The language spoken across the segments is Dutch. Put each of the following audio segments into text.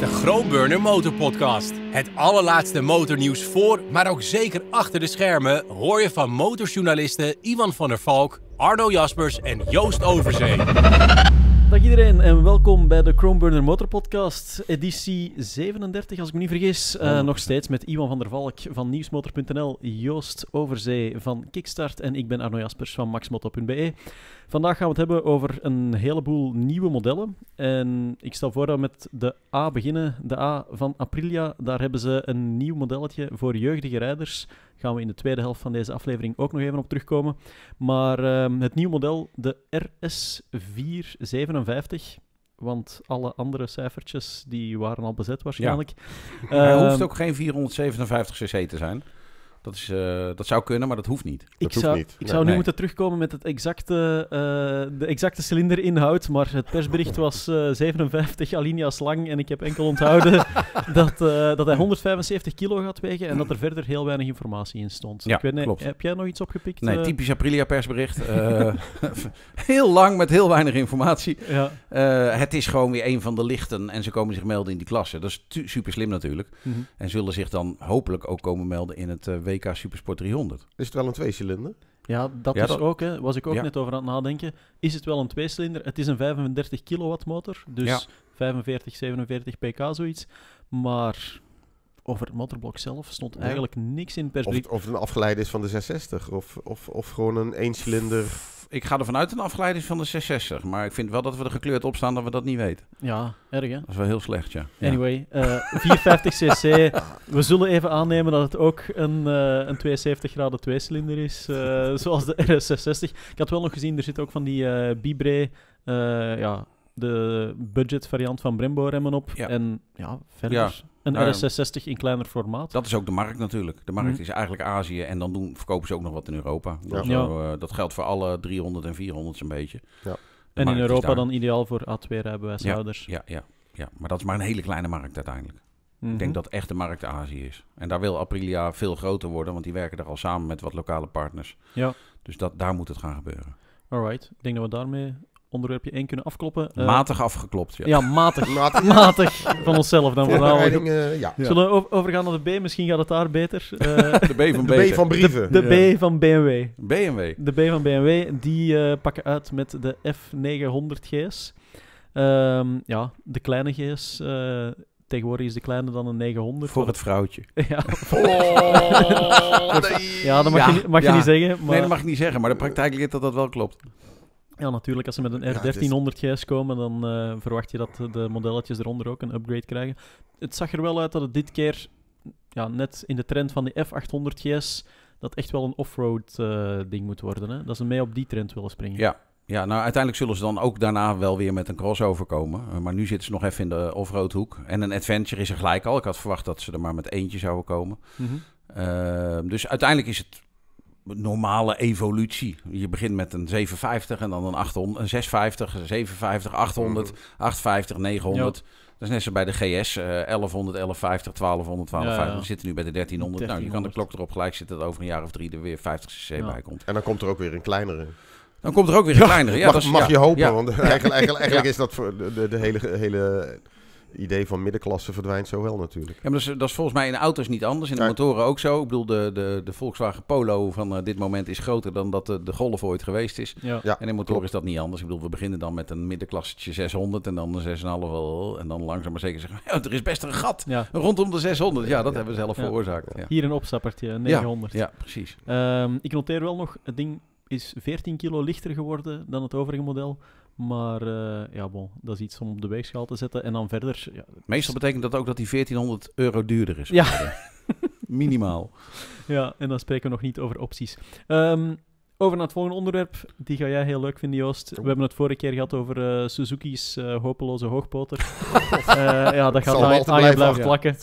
de Chromeburner Motor Podcast. Het allerlaatste motornieuws voor, maar ook zeker achter de schermen hoor je van motorjournalisten Iwan van der Valk, Arno Jaspers en Joost Overzee. Dag iedereen en welkom bij de Chromeburner Motor Podcast, editie 37 als ik me niet vergis. Eh, oh. nog steeds met Iwan van der Valk van nieuwsmotor.nl, Joost Overzee van Kickstart en ik ben Arno Jaspers van maxmoto.be. Vandaag gaan we het hebben over een heleboel nieuwe modellen. En ik stel voor dat we met de A beginnen. De A van Aprilia. Daar hebben ze een nieuw modelletje voor jeugdige rijders. Daar gaan we in de tweede helft van deze aflevering ook nog even op terugkomen. Maar ehm, het nieuwe model, de RS457. Want alle andere cijfertjes die waren al bezet waarschijnlijk. Ja. Hij hoeft ehm, ook geen 457cc te zijn. Dat, is, eh, dat zou kunnen, maar dat hoeft niet. ik dat zou, niet. Ik zou nu moeten terugkomen met het exacte, eh, de exacte cilinderinhoud, maar het persbericht was 57 eh, alinea's lang en ik heb enkel onthouden dat, dat hij 175 kilo gaat wegen en dat er verder heel weinig informatie in stond. Ja, ik weet, klopt. Heb jij nog iets opgepikt? Nee, typisch Aprilia persbericht. heel lang met heel weinig informatie. Ja. het is gewoon weer een van de lichten en ze komen zich melden in die klasse. Dat is super slim natuurlijk. Mhm. En zullen zich dan hopelijk ook komen melden in het WK Supersport 300. Is het wel een tweecilinder? Ja, dat ja, is ook, hè, was ik ook net over aan het nadenken. Is het wel een tweecilinder? Het is een 35 kilowatt motor, dus 45, 47 pk zoiets. Maar over het motorblok zelf stond eigenlijk niks in perspectief. Of, of, het een afgeleide is van de 660, of, of, of gewoon een eencilinder ik ga er vanuit een afgeleiding van de 660. Maar ik vind wel dat we er gekleurd op staan dat we dat niet weten. Ja, erg hè? Dat is wel heel slecht, ja. Anyway, uh, eh, 450cc. we zullen even aannemen dat het ook een, uh, een 72 graden tweecilinder is. Eh, zoals de RS660. Ik had wel nog gezien, er zit ook van die Bibre... ja, de budget variant van Brembo remmen op. Ja. En ja, verder. Een ehm, rs 60 in kleiner formaat. Dat is ook de markt natuurlijk. De markt mhm. is eigenlijk Azië en dan doen, verkopen ze ook nog wat in Europa. Dat, zo, eh, dat geldt voor alle 300 en 400 een beetje. Ja. En in Europa dan ideaal voor A2-rijbewijshouders. Ja, ja, ja, ja, maar dat is maar een hele kleine markt uiteindelijk. Ik denk mhm. dat echt de markt Azië is. En daar wil Aprilia veel groter worden, want die werken er al samen met wat lokale partners. Ja. Dus dat, daar moet het gaan gebeuren. right, ik denk dat we daarmee onderwerpje één kunnen afkloppen. Eh, matig afgeklopt, ja. Ja, matig. matig, matig van onszelf dan vooral. ja. Zullen we overgaan naar de B? Misschien gaat het daar beter. Eh, de B van, de B van brieven. De, B van BMW. BMW. De B van BMW. Die eh, pakken uit met de F900 GS. Ehm, ja, de kleine GS. Tegenwoordig is de kleine dan een 900. Voor het vrouwtje. Ja. Oh, ja dat mag, je, mag je, niet zeggen. Maar... Nee, dat mag ik niet zeggen, maar de praktijk is dat dat wel klopt. Ja, natuurlijk. Als ze met een dus- R1300 GS komen, dan eh, verwacht je dat de modelletjes eronder ook een upgrade krijgen. Het zag er wel uit dat het dit keer, ja, net in de trend van die F800 GS, dat echt wel een offroad uh, ding moet worden. Hè? Dat ze mee op die trend willen springen. Ja. Ja, nou uiteindelijk zullen ze dan ook daarna wel weer met een crossover komen. Eh, maar nu zitten ze nog even in de offroad hoek. En een adventure is er gelijk al. Ik had verwacht dat ze er maar met eentje zouden komen. Mhm. Ehm, dus uiteindelijk is het normale evolutie. Je begint met een 750 en dan een, 800, een 650, een 750, 800, 850, 900. Dat is net zo bij de GS. Uh, 1100, 1150, 1200, 1250. We zitten nu bij de 1300. 1300. Nou, je kan de klok erop gelijk zitten dat over een jaar of drie er weer 50 cc bij komt. En dan komt er ook weer een kleinere. Dan komt er ook weer een kleinere. Ja, dat mag je hopen, want eigenlijk, eigenlijk, eigenlijk is dat voor de, de hele... hele idee van middenklasse verdwijnt zo wel natuurlijk. Ja, maar dat is, dat is volgens mij in auto's niet anders. In de motoren ook zo. Ik bedoel, de, de, de Volkswagen Polo van eh, dit moment is groter dan dat de, de Golf ooit geweest is. Ja. en in motoren is dat niet anders. Ik bedoel, we beginnen dan met een middenklassetje 600 en dan een 6,5. En dan langzaam maar zeker zeggen, oh, er is best een gat ja. rondom de 600. Ja, dat hebben we zelf veroorzaakt. Hier een opstappertje, 900. Ja, precies. Ehm, ik noteer wel nog, het ding is 14 kilo lichter geworden dan het overige model. Maar eh, ja, bon, dat is iets om op de weegschaal te zetten. En dan verder... Ja, Meestal betekent dat ook dat die 1400 euro duurder is. Ja. Minimaal. Ja, en dan spreken we nog niet over opties. Um, over naar het volgende onderwerp. Die ga jij heel leuk vinden, Joost. We oh. hebben het vorige keer gehad over eh, Suzuki's eh, hopeloze hoogpoter. Eh, ja, dat gaat aan, je blijven, plakken.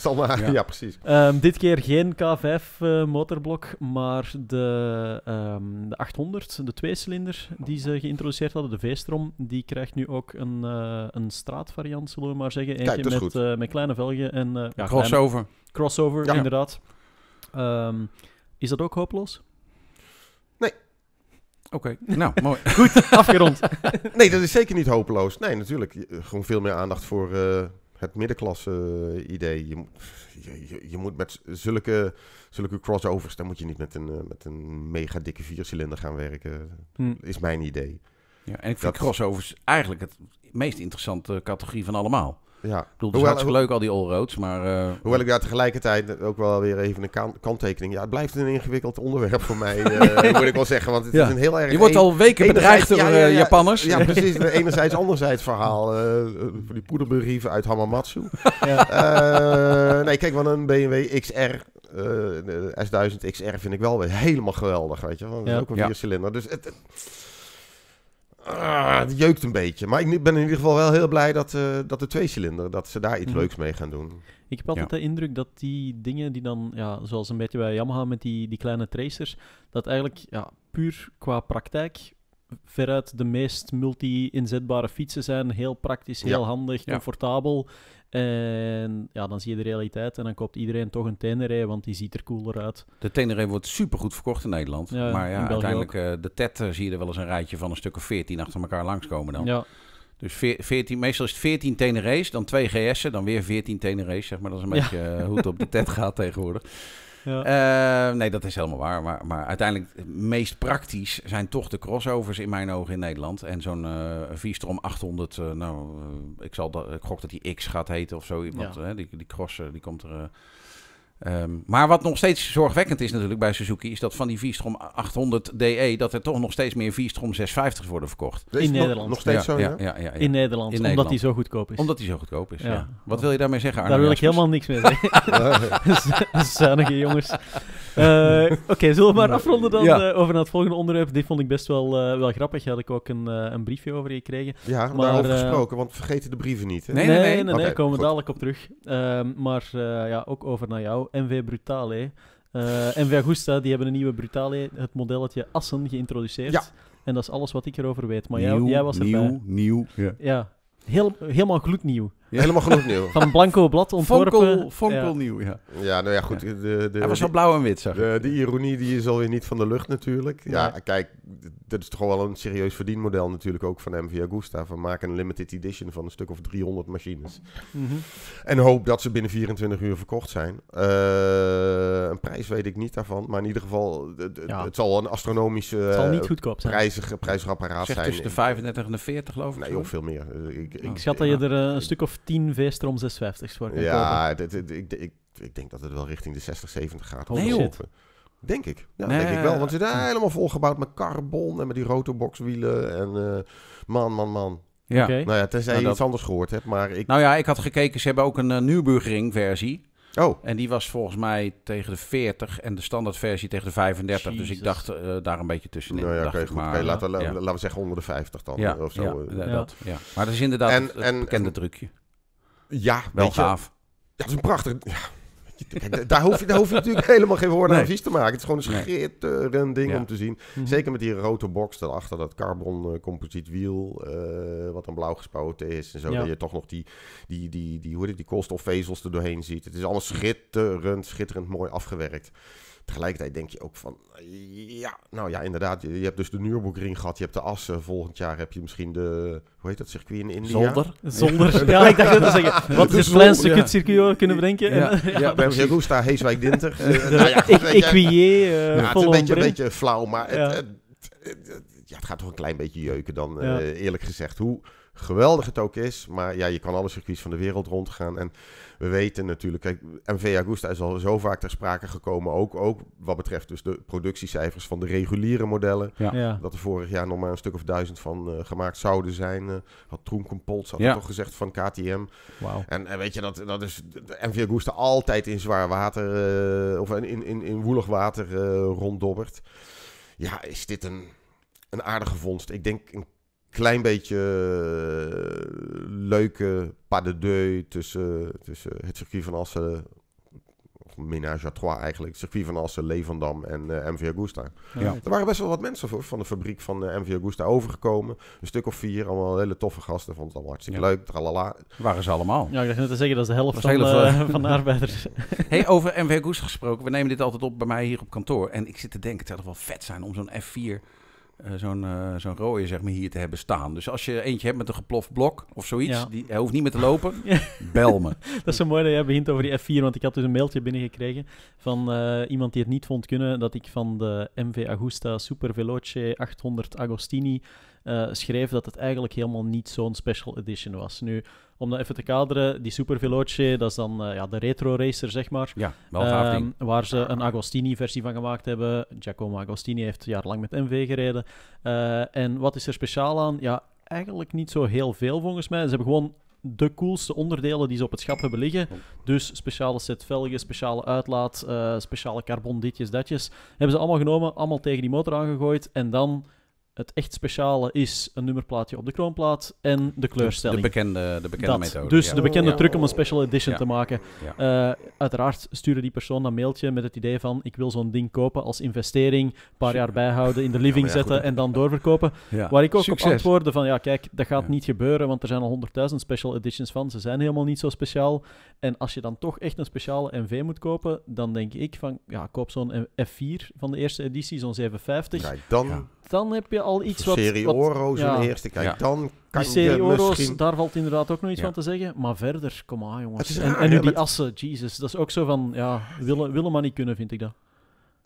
Ja, ja precies. Ehm, dit keer geen K5 motorblok, maar de, um, de 800, de tweecilinder die ze geïntroduceerd hadden, de V-strom, die krijgt nu ook een, een straatvariant, zullen we maar zeggen. Eentje Kijk, met, met kleine velgen en... crossover. crossover, inderdaad. Ehm, is dat ook hopeloos? Oké, nou, mooi. Goed, afgerond. nee, dat is zeker niet hopeloos. Nee, natuurlijk. Eh, gewoon veel meer aandacht voor eh, het middenklasse-idee. Eh, je, je, je, moet met zulke, zulke crossovers... dan moet je niet met een, met een mega dikke viercilinder gaan werken. Hmm. Is mijn idee. Ja, en ik vind crossovers eigenlijk het meest interessante categorie van allemaal. Ja. Ik bedoel, het is hoewel, leuk al die allroads, maar... Eh, hoewel ik daar tegelijkertijd ook wel weer even een kanttekening... Ja, het blijft een ingewikkeld onderwerp voor mij, eh, moet ik wel zeggen. Want het is een heel erg... Je wordt e- al weken bedreigd door ja, eh, ja, Japanners. Ja, precies. enerzijds, anderzijds verhaal. voor die poederberieven uit Hamamatsu. nee, kijk, wat een BMW XR... S1000 XR vind ik wel weer helemaal geweldig, weet je. Want ook een viercilinder. Dus het Ah, het jeukt een beetje. Maar ik ben in ieder geval wel heel blij dat, uh, dat de tweecilinder, dat ze daar iets mhm. leuks mee gaan doen. Ik heb altijd de indruk dat die dingen die dan, ja, zoals een beetje bij Yamaha met die, die kleine tracers, dat eigenlijk ja, puur qua praktijk veruit de meest multi-inzetbare fietsen zijn. Heel praktisch, heel handig, comfortabel. Ja. En ja, dan zie je de realiteit en dan koopt iedereen toch een Tenere, want die ziet er cooler uit. De Tenere wordt supergoed verkocht in Nederland. maar ja, uiteindelijk, eh, de TET eh, zie je er wel eens een rijtje van een stuk of 14 achter elkaar langskomen dan. Ja. Dus 14, meestal is het 14 Tenere's, dan 2 GS'en, dan weer 14 Tenere's. Zeg maar. Dat is een beetje eh, hoe het op de TET gaat tegenwoordig. Ja. Eh, nee, dat is helemaal waar. Maar, maar uiteindelijk, het meest praktisch zijn toch de crossovers in mijn ogen in Nederland. En zo'n uh, Vistrom 800, nou, eh, ik, zal dat, ik gok dat die X gaat heten of zo. Iemand, die, die cross, die komt er... Eh, Ehm, maar wat nog steeds zorgwekkend is natuurlijk bij Suzuki, is dat van die V-Strom 800 DE, dat er toch nog steeds meer Vistrom 650 worden verkocht. In Nederland. Nog, steeds zo, ja, ja, In Nederland, in omdat die zo goedkoop is. Omdat die zo goedkoop is, Wat wil je daarmee zeggen, Arno Daar wil ik helemaal niks mee zeggen. Zuinige jongens. Eh, oké, zullen we maar afronden dan eh, over naar het volgende onderwerp. Dit vond ik best wel, eh, wel grappig. Daar had ik ook een, een briefje over gekregen. Ja, maar, daarover gesproken, want vergeet de brieven niet. Nee, nee, nee, nee, komen we dadelijk op terug. Ehm, maar ja, ook over naar jou. MV Brutale. Uh, Augusta, die hebben een nieuwe Brutale, het modelletje Assen, geïntroduceerd. En dat is alles wat ik erover weet. Maar nieuw, jij, was erbij. Nieuw, nieuw. Ja. ja. Heel, helemaal gloednieuw. Helemaal genoeg nieuw. Van een blanco blad ontworpen. Fonkel, nieuw, ja. Ja, nou ja, goed. De, de, Hij was al blauw en wit, zeg. de, de, ironie die is alweer niet van de lucht natuurlijk. Ja, kijk, dat is toch wel een serieus verdienmodel natuurlijk ook van MV Agusta. We maken een limited edition van een stuk of 300 machines. Mhm. En hoop dat ze binnen 24 uur verkocht zijn. Eh, een prijs weet ik niet daarvan. Maar in ieder geval, het zal een astronomische het zal goedkoop zijn. Prijzig, apparaat zijn. tussen de 35 en de 40 geloof ik. Nee, of veel meer. Ik, ik, dat je er een stuk of 10 V-strom 650 voor Ja, dit, ik, ik, ik denk dat het wel richting de 60, 70 gaat. Nee, Denk ik. Ja, denk ik wel. Eh, want ze zijn eh. helemaal volgebouwd met carbon en met die rotoboxwielen. En eh, man, man, man. Ja. Nou ja, tenzij nou, je iets anders gehoord hebt. Maar ik... Nou ja, ik had gekeken. Ze hebben ook een uh, versie. Oh. En die was volgens mij tegen de 40 en de standaardversie tegen de 35. Dus ik dacht daar een beetje tussenin. Nou ja, goed. Maar, laten, laten we zeggen onder de 50 dan. Ja, of zo. Ja, dat, ja. Maar dat is inderdaad een bekende en, trucje. Ja, wel gaaf. ja, dat is een prachtig... Ja. daar, hoef je, daar hoef je natuurlijk helemaal geen woorden nee. aan vies te maken. Het is gewoon een schitterend ding om te zien. Mhm. Zeker met die rode box achter dat carbon composiet wiel, eh, wat dan blauw gespoten is en zo. Dat je toch nog die, die, die, die, hoe die koolstofvezels er doorheen ziet. Het is allemaal schitterend, schitterend mooi afgewerkt. Tegelijkertijd denk je ook van, ja, nou ja, inderdaad. Je, hebt dus de Nürburgring gehad, je hebt de Assen. Volgend jaar heb je misschien de, hoe heet dat circuit in India? Zolder. zonder Ja, ik dacht dat te zeggen. Wat is het kleinste ja. circuit kunnen bedenken? Ja, ja, ja, eh, eh, nou ja Heeswijk-Dinter. ja, eh, ja, Het is een beetje, een beetje flauw, maar het, ja, het gaat toch een klein beetje jeuken dan, eerlijk gezegd. Hoe geweldig het ook is. Maar ja, je kan alle circuits van de wereld rondgaan. En we weten natuurlijk, kijk, MV Agusta is al zo vaak ter sprake gekomen. Ook, ook wat betreft dus de productiecijfers van de reguliere modellen. Ja. Dat er vorig jaar nog maar een stuk of duizend van eh, gemaakt zouden zijn. Uh, had Troenkompols had ja. toch gezegd van KTM. Wow. En, weet je, dat, dat is de MV Agusta altijd in zwaar water, eh, of in, in, in woelig water ronddobbert. Ja, is dit een, een aardige vondst. Ik denk een klein beetje eh, leuke pas de deux tussen, tussen het circuit van Assen Minage à Trois eigenlijk, circuit van Assen, Levendam en uh, eh, MV Augusta. Ja. Er waren best wel wat mensen voor, van de fabriek van uh, eh, MV Augusta overgekomen. Een stuk of vier, allemaal hele toffe gasten, vond het allemaal hartstikke leuk, tralala. Waren ze allemaal. Ja, ik dacht net te zeggen, dat is de helft, van, de, van de arbeiders. hey, over MV Goesta gesproken, we nemen dit altijd op bij mij hier op kantoor. En ik zit te denken, het zou toch wel vet zijn om zo'n F4 eh, zo'n uh, zo'n rode zeg maar, hier te hebben staan. Dus als je eentje hebt met een geploft blok of zoiets, die, hij hoeft niet meer te lopen, bel me. dat is zo mooi dat jij begint over die F4, want ik had dus een mailtje binnengekregen van eh, iemand die het niet vond kunnen dat ik van de MV Agusta Super Veloce 800 Agostini eh, schreef dat het eigenlijk helemaal niet zo'n special edition was. Nu, om dat even te kaderen, die Super Veloce, dat is dan eh, ja, de retro racer, zeg maar. Ja, ehm, Waar ze een Agostini-versie van gemaakt hebben. Giacomo Agostini heeft jarenlang met MV gereden. Eh, en wat is er speciaal aan? Ja, eigenlijk niet zo heel veel volgens mij. Ze hebben gewoon de coolste onderdelen die ze op het schap hebben liggen. Dus speciale set velgen, speciale uitlaat, speciale carbon ditjes, datjes. Hebben ze allemaal genomen, allemaal tegen die motor aangegooid en dan het echt speciale is een nummerplaatje op de kroonplaat en de kleurstelling. Dus de, bekende, de bekende dat. methode. Dus de bekende truc om een special edition te maken. Eh, uiteraard sturen die persoon een mailtje met het idee van ik wil zo'n ding kopen als investering, een paar jaar bijhouden, in de living zetten en dan doorverkopen. Waar ik ook op antwoordde van ja kijk, dat gaat niet gebeuren, want er zijn al 100.000 special editions van, ze zijn helemaal niet zo speciaal. En als je dan toch echt een speciale MV moet kopen, dan denk ik van ja, koop zo'n F4 van de eerste editie, zo'n 750. dan dan heb je al iets wat... Serie Oro's ja. in eerste. Kijk, dan kan serie je Oro's, misschien... daar valt inderdaad ook nog iets van te zeggen. Maar verder, kom aan jongens. en, nu die assen, Jesus, Dat is ook zo van, ja, willen, willen maar niet kunnen, vind ik dat.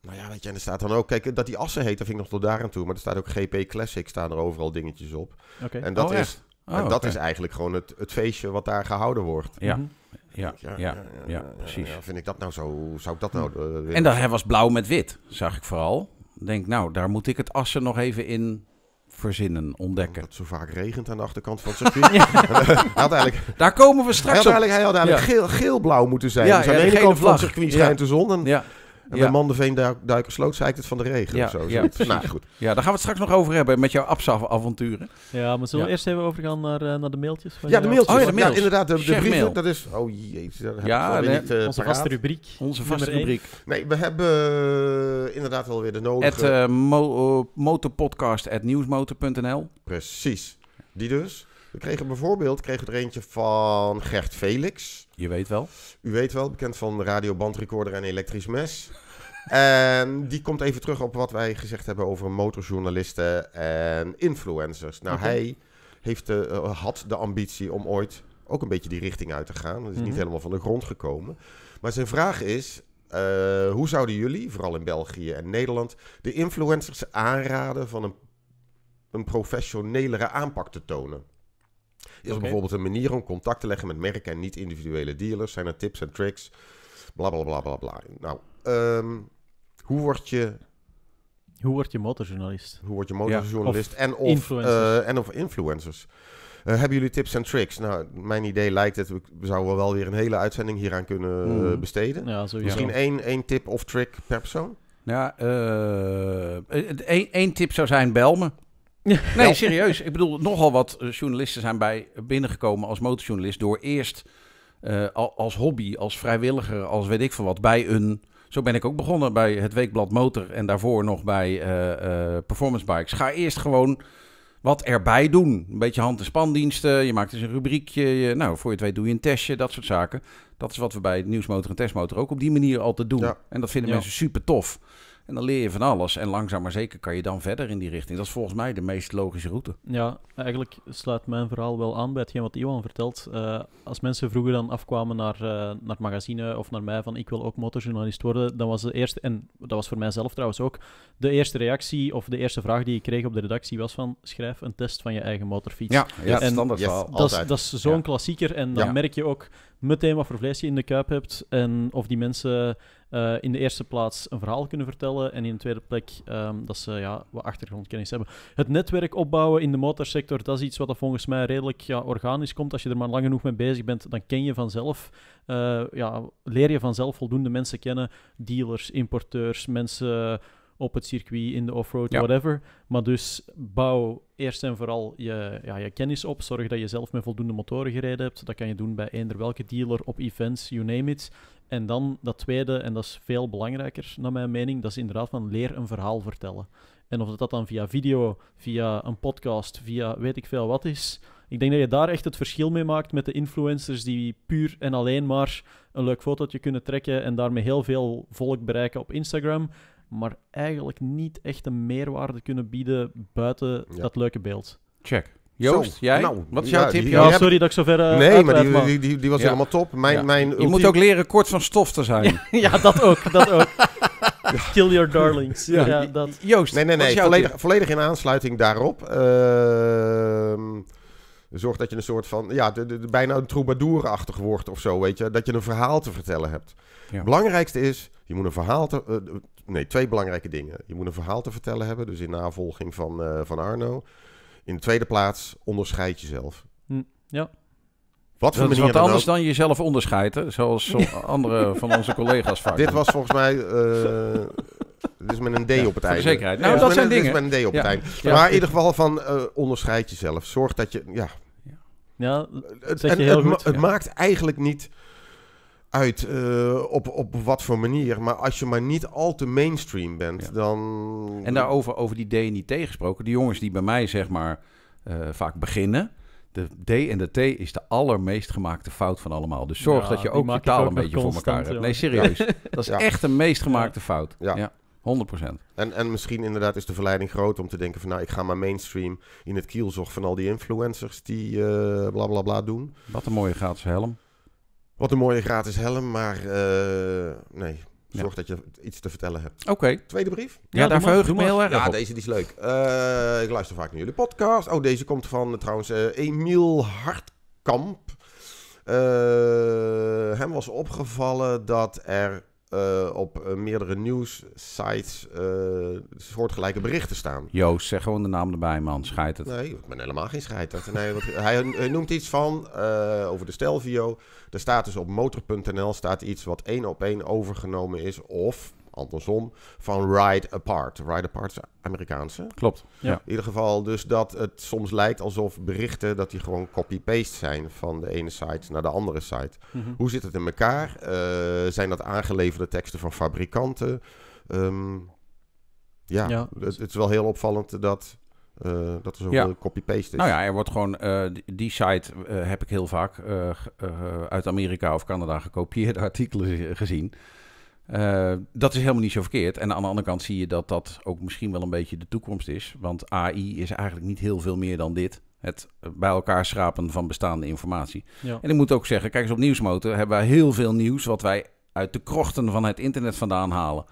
Nou ja, weet je, en er staat dan ook, kijk, dat die assen heet, dat vind ik nog tot daar aan toe. Maar er staat ook GP Classic, staan er overal dingetjes op. Oké. En dat, oh, is, en oh, dat is eigenlijk gewoon het, het feestje wat daar gehouden wordt. Ja. Mhm. Ja ja, ja, ja, ja, precies. vind ik dat nou zo? Zou ik dat nou? Eh, en daar hij was blauw met wit, zag ik vooral denk, nou, daar moet ik het assen nog even in verzinnen, ontdekken. Het zo vaak regent aan de achterkant van het circuit. daar komen we straks hij op. hij had eigenlijk geel, geel moeten zijn. Ja, dus aan de ene kant van het schijnt de zon. En en bij Mandeveen duiken sloot ik het van de regen ja, of zo. Ja, nou, goed. ja, daar gaan we het straks nog over hebben met jouw APSA-avonturen. Ja, maar zullen we eerst even overgaan naar, eh, naar de mailtjes? Van ja, de mailtjes. Oh, ja, inderdaad. De, de brieven, dat is... Oh jee, ja, niet, eh, onze vaste rubriek. Onze vaste rubriek. Nee, we hebben eh, inderdaad wel weer de nodige... Het mo nieuwsmotor.nl. Precies. Die dus. We kregen bijvoorbeeld kregen er eentje van Gert Felix. Je weet wel. U weet wel, bekend van radio, bandrecorder en elektrisch mes. En ehm, die komt even terug op wat wij gezegd hebben over motorjournalisten en influencers. Nou, hij heeft de, eh, eh, had de ambitie om ooit ook een beetje die richting uit te gaan. Dat is niet mhm. helemaal van de grond gekomen. Maar zijn vraag is: eh, hoe zouden jullie, vooral in België en Nederland, de influencers aanraden van een, een professionelere aanpak te tonen? Is okay. bijvoorbeeld een manier om contact te leggen met merken en niet individuele dealers? Zijn er tips en tricks? Bla bla bla bla bla. Nou, ehm, hoe word je. Hoe word je motorjournalist? Hoe word je motorjournalist? en, of, influencers. Eh, en of influencers. Eh, hebben jullie tips en tricks? Nou, mijn idee lijkt dat we zouden wel weer een hele uitzending hieraan kunnen eh, mhm. besteden. Ja, Misschien één, één tip of trick per persoon? Ja, nou, één tip zou zijn, bel me. Nee, serieus. Ik bedoel, nogal wat eh, journalisten zijn bij eh, binnengekomen als motorjournalist door eerst eh, als hobby, als vrijwilliger, als weet ik veel wat, bij een... Zo ben ik ook begonnen bij het Weekblad Motor en daarvoor nog bij Performance Bikes. Ga eerst gewoon wat erbij doen. Een beetje hand- en spandiensten, je maakt eens een rubriekje. Je, nou, voor je het weet doe je een testje, dat soort zaken. Dat is wat we bij Nieuwsmotor en Testmotor ook op die manier altijd doen. En dat vinden mensen super tof. En dan leer je van alles. En langzaam maar zeker kan je dan verder in die richting. Dat is volgens mij de meest logische route. Ja, eigenlijk sluit mijn verhaal wel aan bij hetgeen wat Iwan vertelt. Eh, als mensen vroeger dan afkwamen naar, uh, naar het magazine of naar mij van ik wil ook motorjournalist worden, dan was de eerste, en dat was voor mijzelf trouwens ook, de eerste reactie of de eerste vraag die ik kreeg op de redactie was van schrijf een test van je eigen motorfiets. Ja, ja en, standaard verhaal. Dat is zo'n klassieker en dan merk je ook meteen wat voor vleesje in de kuip hebt. En of die mensen eh, in de eerste plaats een verhaal kunnen vertellen. En in de tweede plek ehm, dat ze ja, wat achtergrondkennis hebben. Het netwerk opbouwen in de motorsector, dat is iets wat volgens mij redelijk ja, organisch komt. Als je er maar lang genoeg mee bezig bent, dan ken je vanzelf. Eh, ja, leer je vanzelf voldoende mensen kennen. Dealers, importeurs, mensen op het circuit, in de offroad, ja. whatever. Maar dus bouw eerst en vooral je, ja, je kennis op. Zorg dat je zelf met voldoende motoren gereden hebt. Dat kan je doen bij eender welke dealer, op events, you name it. En dan dat tweede, en dat is veel belangrijker naar mijn mening, dat is inderdaad van leer een verhaal vertellen. En of dat dan via video, via een podcast, via weet ik veel wat is. Ik denk dat je daar echt het verschil mee maakt met de influencers die puur en alleen maar een leuk fotootje kunnen trekken en daarmee heel veel volk bereiken op Instagram maar eigenlijk niet echt een meerwaarde kunnen bieden buiten dat leuke beeld. Check. Joost, jij? Nou, wat is jouw ja, Ja, sorry dat ik zo ver... Uh, nee, maar die, die, die, was helemaal top. Mijn, mijn Je moet ook leren kort van stof te zijn. ja, dat ook. Dat ook. Kill your darlings. ja, dat. Joost, Nee, nee, nee. Volledig, volledig, in aansluiting daarop. Ehm zorgt dat je een soort van, ja, de, de, bijna een troubadour-achtig wordt of zo, weet je. Dat je een verhaal te vertellen hebt. ja. belangrijkste is, je moet een verhaal te, eh, nee, twee belangrijke dingen. Je moet een verhaal te vertellen hebben, dus in navolging van, eh, van Arno. In de tweede plaats, onderscheid jezelf. Hm, ja. Wat dat is wat dan anders dan jezelf onderscheiden, zoals andere van onze collega's vaak. Dit was volgens mij eh, dus met een D op het einde. zekerheid. Nou, dat zijn een, dingen. Dus met een D op het einde. Maar in ieder geval van eh, onderscheid jezelf. Zorg dat je... Ja, ja het, heel goed. het maakt eigenlijk niet uit eh, op, op wat voor manier. Maar als je maar niet al te mainstream bent, dan... En daarover over die D T gesproken. De jongens die bij mij zeg maar eh, vaak beginnen... De D en de T is de allermeest gemaakte fout van allemaal. Dus zorg dat je ook je taal een beetje voor elkaar hebt. Nee, serieus. Dat is echt de meest gemaakte fout. Ja. 100%. En, en misschien inderdaad is de verleiding groot om te denken van nou, ik ga maar mainstream in het kielzog van al die influencers die blablabla eh, bla, bla, bla doen. Wat een mooie gratis helm. Wat een mooie gratis helm, maar eh, nee. Zorg dat je iets te vertellen hebt. Oké. Tweede brief. Ja, daar verheug ik me heel erg Ja, deze die is leuk. Eh, ik luister vaak naar jullie podcast. Oh, deze komt van trouwens Emiel Hartkamp. hem was opgevallen dat er eh, op eh, meerdere nieuwssites uh, soortgelijke berichten staan. Joost, zeg gewoon de naam erbij, man. Schijt het. Nee, ik ben helemaal geen schijt. Nee, hij, noemt iets van, over de Stelvio. Er staat dus op motor.nl staat iets wat één op één overgenomen is... of andersom, van Ride Apart. Ride Apart is Amerikaanse. Klopt, ja. In ieder geval dus dat het soms lijkt alsof berichten... dat die gewoon copy-paste zijn van de ene site naar de andere site. Mhm. Hoe zit het in elkaar? Eh, zijn dat aangeleverde teksten van fabrikanten? Ehm, ja, Het, is wel heel opvallend dat... Uh, dat is ook copy-paste is. Nou ja, er wordt gewoon... Eh, die, site heb ik heel vaak uit Amerika of Canada gekopieerde artikelen gezien. Eh, dat is helemaal niet zo verkeerd. En aan de andere kant zie je dat dat ook misschien wel een beetje de toekomst is. Want AI is eigenlijk niet heel veel meer dan dit. Het bij elkaar schrapen van bestaande informatie. En ik moet ook zeggen, kijk eens op Nieuwsmotor hebben wij heel veel nieuws wat wij uit de krochten van het internet vandaan halen.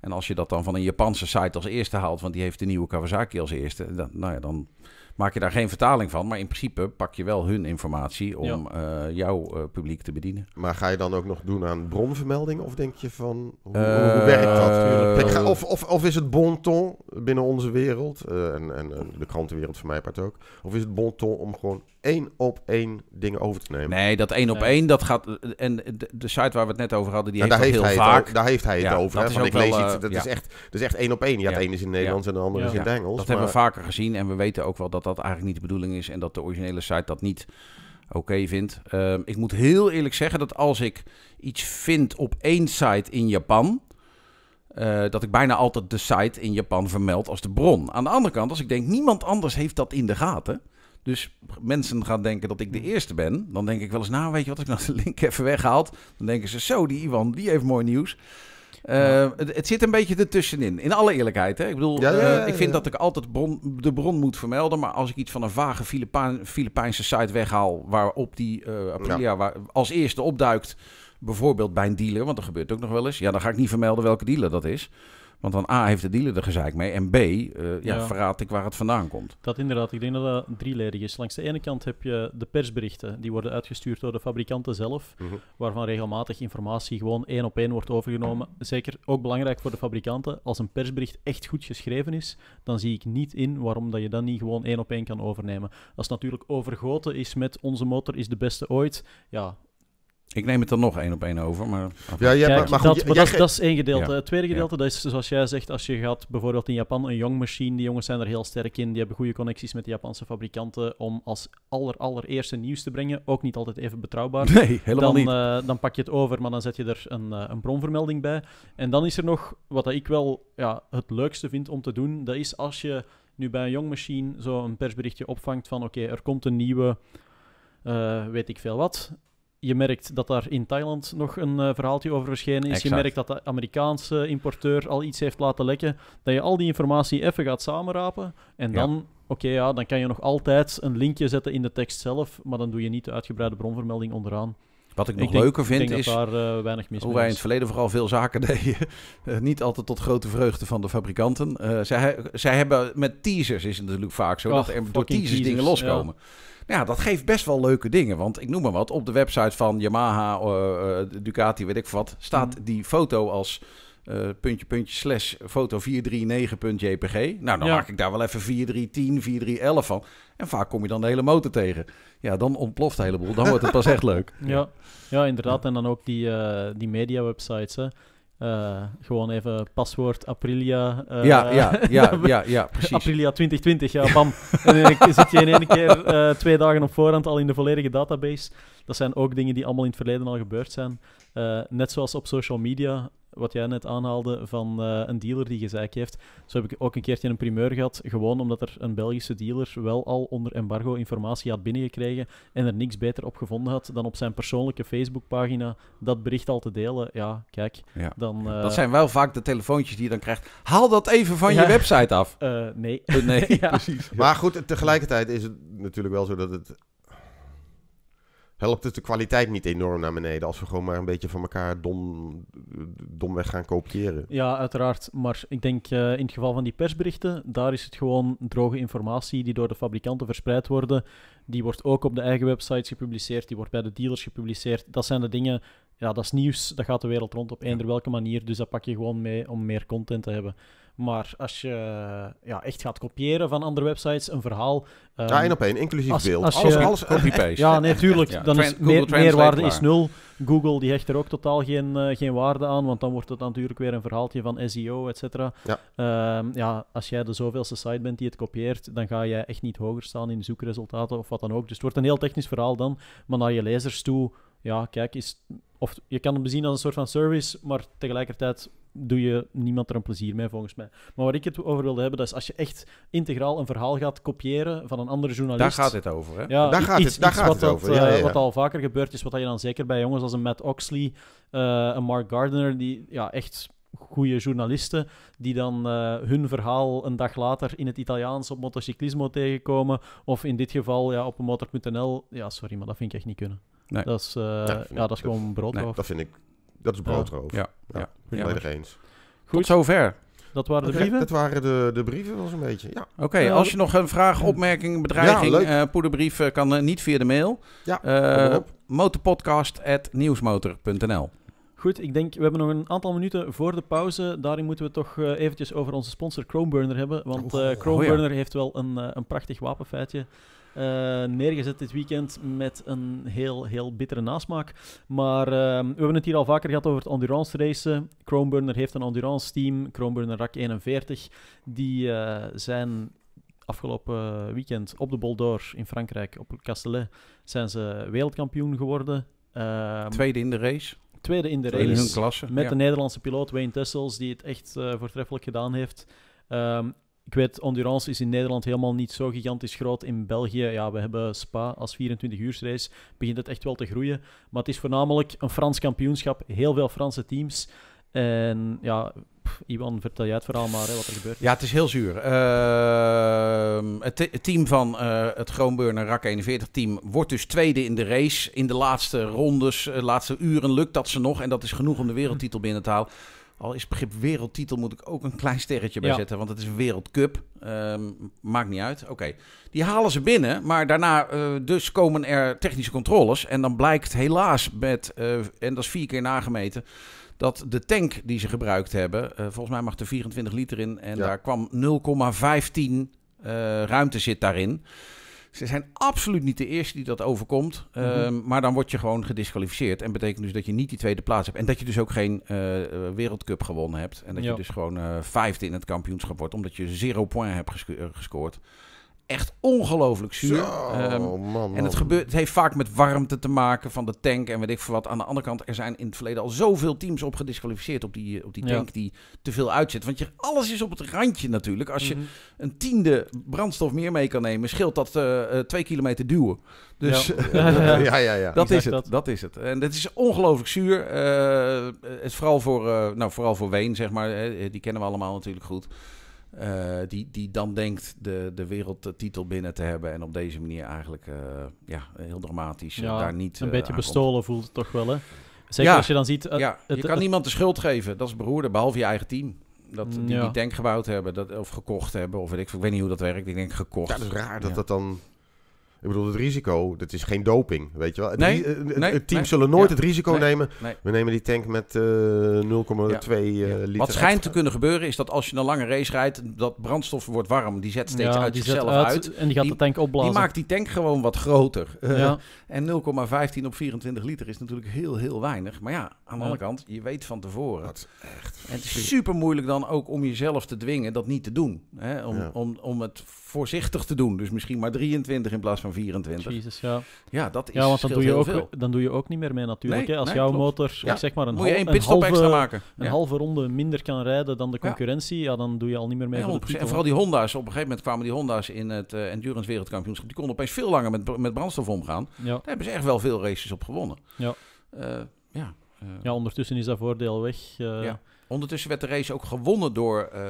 En als je dat dan van een Japanse site als eerste haalt, want die heeft de nieuwe Kawasaki als eerste, dan, nou ja, dan maak je daar geen vertaling van. Maar in principe pak je wel hun informatie om eh, jouw eh, publiek te bedienen. Maar ga je dan ook nog doen aan bronvermelding? Of denk je van, hoe, eh, werkt dat? of, of, of, is het bon ton binnen onze wereld, en, en de krantenwereld van mij part ook... of is het bon ton om gewoon één op één dingen over te nemen? Nee, dat één op één, dat gaat... En de, site waar we het net over hadden, die nou, heeft, daar heeft heel vaak. daar heeft hij het over. Dat, Is, ik wel, lees iets, dat is echt, is echt één op één. Ja, het ene is in Nederlands en de andere is in het Engels. Dat hebben we vaker gezien en we weten ook wel dat dat dat eigenlijk niet de bedoeling is en dat de originele site dat niet oké vindt. Ehm, ik moet heel eerlijk zeggen dat als ik iets vind op één site in Japan, eh, dat ik bijna altijd de site in Japan vermeld als de bron. Aan de andere kant, als ik denk niemand anders heeft dat in de gaten. Dus mensen gaan denken dat ik de hmm. eerste ben. Dan denk ik wel eens, nou weet je wat, als ik nou de link even weghaalt. Dan denken ze, zo die Iwan, die heeft mooi nieuws. Eh, het, zit een beetje ertussenin, in alle eerlijkheid. Hè? Ik bedoel, eh, ik vind dat ik altijd de bron moet vermelden. Maar als ik iets van een vage Filipijnse site weghaal... waarop die eh, Aprilia waar, als eerste opduikt... bijvoorbeeld bij een dealer, want dat gebeurt ook nog wel eens... ja, dan ga ik niet vermelden welke dealer dat is... Want dan A heeft de dealer er gezeik mee. En B, eh, ja, ja, verraad ik waar het vandaan komt. Dat inderdaad. Ik denk dat dat drieledig is. Langs de ene kant heb je de persberichten. Die worden uitgestuurd door de fabrikanten zelf. Mhm. Waarvan regelmatig informatie gewoon één op één wordt overgenomen. Zeker ook belangrijk voor de fabrikanten. Als een persbericht echt goed geschreven is, dan zie ik niet in waarom dat je dat niet gewoon één op één kan overnemen. Als het natuurlijk overgoten is met onze motor is de beste ooit. Ja, ik neem het dan nog één op één over. Maar, ja, je Kijk, maar, goed, dat, dat, dat, is één gedeelte. Het tweede gedeelte, dat is zoals jij zegt, als je gaat bijvoorbeeld in Japan een jong Machine, die jongens zijn er heel sterk in, die hebben goede connecties met de Japanse fabrikanten om als aller, allereerste nieuws te brengen. Ook niet altijd even betrouwbaar. Nee, helemaal dan, niet. Eh, dan pak je het over, maar dan zet je er een, eh, een bronvermelding bij. En dan is er nog, wat ik wel ja, het leukste vind om te doen, dat is als je nu bij een jong Machine zo'n persberichtje opvangt van oké, er komt een nieuwe... Eh, weet ik veel wat je merkt dat daar in Thailand nog een eh, verhaaltje over verschenen is. Je merkt dat de Amerikaanse importeur al iets heeft laten lekken. Dat je al die informatie even gaat samenrapen. En dan, oké, ja, dan kan je nog altijd een linkje zetten in de tekst zelf. Maar dan doe je niet de uitgebreide bronvermelding onderaan. Wat ik nog leuker vind ik denk is daar, eh, weinig mis hoe wij in het verleden vooral veel zaken deden. Eh, niet altijd tot grote vreugde van de fabrikanten. zij, zij hebben met teasers is het natuurlijk vaak zo. dat er door teasers, teasers dingen loskomen. Ja ja, dat geeft best wel leuke dingen. Want ik noem maar wat, op de website van Yamaha, eh, eh, Ducati, weet ik wat, staat mm. die foto als... Eh, puntje, puntje, slash foto 439.jpg. Nou, dan maak ik daar wel even 4310, 4311 van. En vaak kom je dan de hele motor tegen. Ja, dan ontploft een heleboel. Dan wordt het pas echt leuk. Ja, ja inderdaad. En dan ook die, die media-websites. Hè. Eh, gewoon even paswoord Aprilia. Eh, ja, ja, ja, ja, ja, precies. Aprilia 2020, ja, bam. en dan zit je in één keer eh, twee dagen op voorhand al in de volledige database. Dat zijn ook dingen die allemaal in het verleden al gebeurd zijn. net zoals op social media wat jij net aanhaalde, van eh, een dealer die gezeik heeft. Zo heb ik ook een keertje een primeur gehad, gewoon omdat er een Belgische dealer wel al onder embargo informatie had binnengekregen en er niks beter op gevonden had dan op zijn persoonlijke Facebookpagina dat bericht al te delen. Ja, kijk. Dan, eh, Dat zijn wel vaak de telefoontjes die je dan krijgt. Haal dat even van je website af. Eh, nee. nee, precies. Maar goed, tegelijkertijd is het natuurlijk wel zo dat het helpt het de kwaliteit niet enorm naar beneden. Als we gewoon maar een beetje van elkaar dom, domweg gaan kopiëren. Ja, uiteraard. Maar ik denk eh, in het geval van die persberichten, daar is het gewoon droge informatie die door de fabrikanten verspreid worden. Die wordt ook op de eigen websites gepubliceerd, die wordt bij de dealers gepubliceerd. Dat zijn de dingen, ja, dat is nieuws, dat gaat de wereld rond op eender welke manier. Dus dat pak je gewoon mee om meer content te hebben. Maar als je eh, ja, echt gaat kopiëren van andere websites, een verhaal... Ehm, ja, één op één, inclusief beeld. Als je, alles, copy-paste. ja, natuurlijk dan is meer, meerwaarde is nul. Google die hecht er ook totaal geen, eh, geen waarde aan, want dan wordt het natuurlijk weer een verhaaltje van SEO, et cetera. Ja. Ehm, ja, als jij de zoveelste site bent die het kopieert, dan ga jij echt niet hoger staan in de zoekresultaten of wat dan ook. Dus het wordt een heel technisch verhaal dan, maar naar je lezers toe ja, kijk, is, of, je kan hem bezien als een soort van service, maar tegelijkertijd doe je niemand er een plezier mee, volgens mij. Maar waar ik het over wilde hebben, dat is als je echt integraal een verhaal gaat kopiëren van een andere journalist... Daar gaat het over, hè? Ja, daar gaat iets, het, daar gaat wat het over. Dat, eh, wat al vaker gebeurt is, wat je dan zeker bij jongens als een Matt Oxley, eh, een Mark Gardner, die ja, echt goede journalisten die dan eh, hun verhaal een dag later in het Italiaans op motociclismo tegenkomen of in dit geval ja, op motor.nl. Ja, sorry, maar dat vind ik echt niet kunnen. Dat is, eh, ja, dat is gewoon broodroof. dat vind ik, dat is broodroof. Ja, ja. ja. ja. eens. Goed, Tot zover. Dat waren de brieven? Dat waren de, de brieven, was een beetje, ja. Oké, eh, als je nog een vraag, opmerking, bedreiging, ja, eh, poederbrief kan niet via de mail. Ja, motorpodcast.nieuwsmotor.nl Goed, ik denk, we hebben nog een aantal minuten voor de pauze. Daarin moeten we toch eh, eventjes over onze sponsor Chromeburner hebben. Want uh, eh, Chromeburner heeft wel een, eh, een prachtig wapenfeitje neergezet dit weekend met een heel, heel bittere nasmaak. Maar we hebben het hier al vaker gehad over het endurance racen. Chromeburner heeft een endurance team, Chromeburner RAC 41. Die zijn afgelopen weekend op de Bol in Frankrijk, op Castellet, zijn ze wereldkampioen geworden. Tweede in de race tweede in de race. In hun Met de Nederlandse piloot Wayne Tessels, die het echt eh, voortreffelijk gedaan heeft. Ehm, ik weet, endurance is in Nederland helemaal niet zo gigantisch groot. In België, ja, we hebben Spa als 24-uursrace. Begint het echt wel te groeien. Maar het is voornamelijk een Frans kampioenschap. Heel veel Franse teams. En ja, Iwan, vertel je het vooral maar, hè, wat er gebeurt. Ja, het is heel zuur. Ehm, het, team van uh, het Groenburner RAK 41 team wordt dus tweede in de race. In de laatste rondes, eh, de laatste uren lukt dat ze nog. En dat is genoeg om de wereldtitel binnen te halen. Al is begrip wereldtitel, moet ik ook een klein sterretje bij zetten. Want het is een wereldcup. Ehm, maakt niet uit. Oké. Die halen ze binnen. Maar daarna eh, dus komen er technische controles. En dan blijkt helaas met, en dat is vier keer nagemeten dat de tank die ze gebruikt hebben, eh, volgens mij mag er 24 liter in en daar kwam 0,15 ruimte zit daarin. Ze zijn absoluut niet de eerste die dat overkomt. Mhm. Ehm, maar dan word je gewoon gedisqualificeerd. En betekent dus dat je niet die tweede plaats hebt. En dat je dus ook geen uh, Wereldcup gewonnen hebt. En dat je dus gewoon eh, vijfde in het kampioenschap wordt. Omdat je zero point hebt gescoord echt ongelooflijk zuur. Ehm, en het, gebeurt, het heeft vaak met warmte te maken van de tank en weet ik veel wat. Aan de andere kant, er zijn in het verleden al zoveel teams op gedisqualificeerd op die, eh, op die tank die te veel uitzet. Want je, alles is op het randje natuurlijk. Als je mhm. een tiende brandstof meer mee kan nemen, scheelt dat uh, twee kilometer duwen. Dus ja. ja, ja, dat is het. Dat. is het. En dit is ongelooflijk zuur. het is vooral voor, nou, vooral voor Ween, zeg maar. die kennen we allemaal natuurlijk goed. Eh, die, die dan denkt de, de wereldtitel binnen te hebben. En op deze manier eigenlijk eh, ja, heel dramatisch eh, daar niet. Een beetje aankomt. bestolen voelt het toch wel, hè? Zeker als je dan ziet. ja, het, je kan niemand de schuld geven. Dat is beroerde, behalve je eigen team. Dat, die die tank gebouwd hebben dat, of gekocht hebben. Of ik, ik weet niet hoe dat werkt. Ik denk gekocht. dat is raar dat dat dan ik bedoel, het risico, dat is geen doping, weet je wel. Het, nee, nee, het team zullen nooit het risico nemen. We nemen die tank met 0,2 eh, eh, liter. Wat schijnt te kunnen gebeuren is dat als je een lange race rijdt, dat brandstof wordt warm. Die zet steeds ja, uit zichzelf uit. En die gaat de tank opblazen. Die maakt die tank gewoon wat groter. en 0,15 op 24 liter is natuurlijk heel, heel weinig. Maar ja, aan de andere kant, je weet van tevoren. Dat is echt. En het is super moeilijk dan ook om jezelf te dwingen dat niet te doen. Hè? Om, om, om het voorzichtig te doen. Dus misschien maar 23 in plaats van 24. Jezus, ja. Ja, dat is ja, want dan doe, je ook, dan doe je ook niet meer mee natuurlijk. hè? Als jouw motor zeg maar een, halve, extra maken. een halve ronde minder kan rijden dan de concurrentie, ja, dan doe je al niet meer mee. en vooral die Honda's. Op een gegeven moment kwamen die Honda's in het eh, Endurance Wereldkampioenschap. Die konden opeens veel langer met, met brandstof omgaan. Daar hebben ze echt wel veel races op gewonnen. Ja. Eh, ja, eh, ja, ondertussen is dat voordeel weg. Eh. Ja. Ondertussen werd de race ook gewonnen door eh,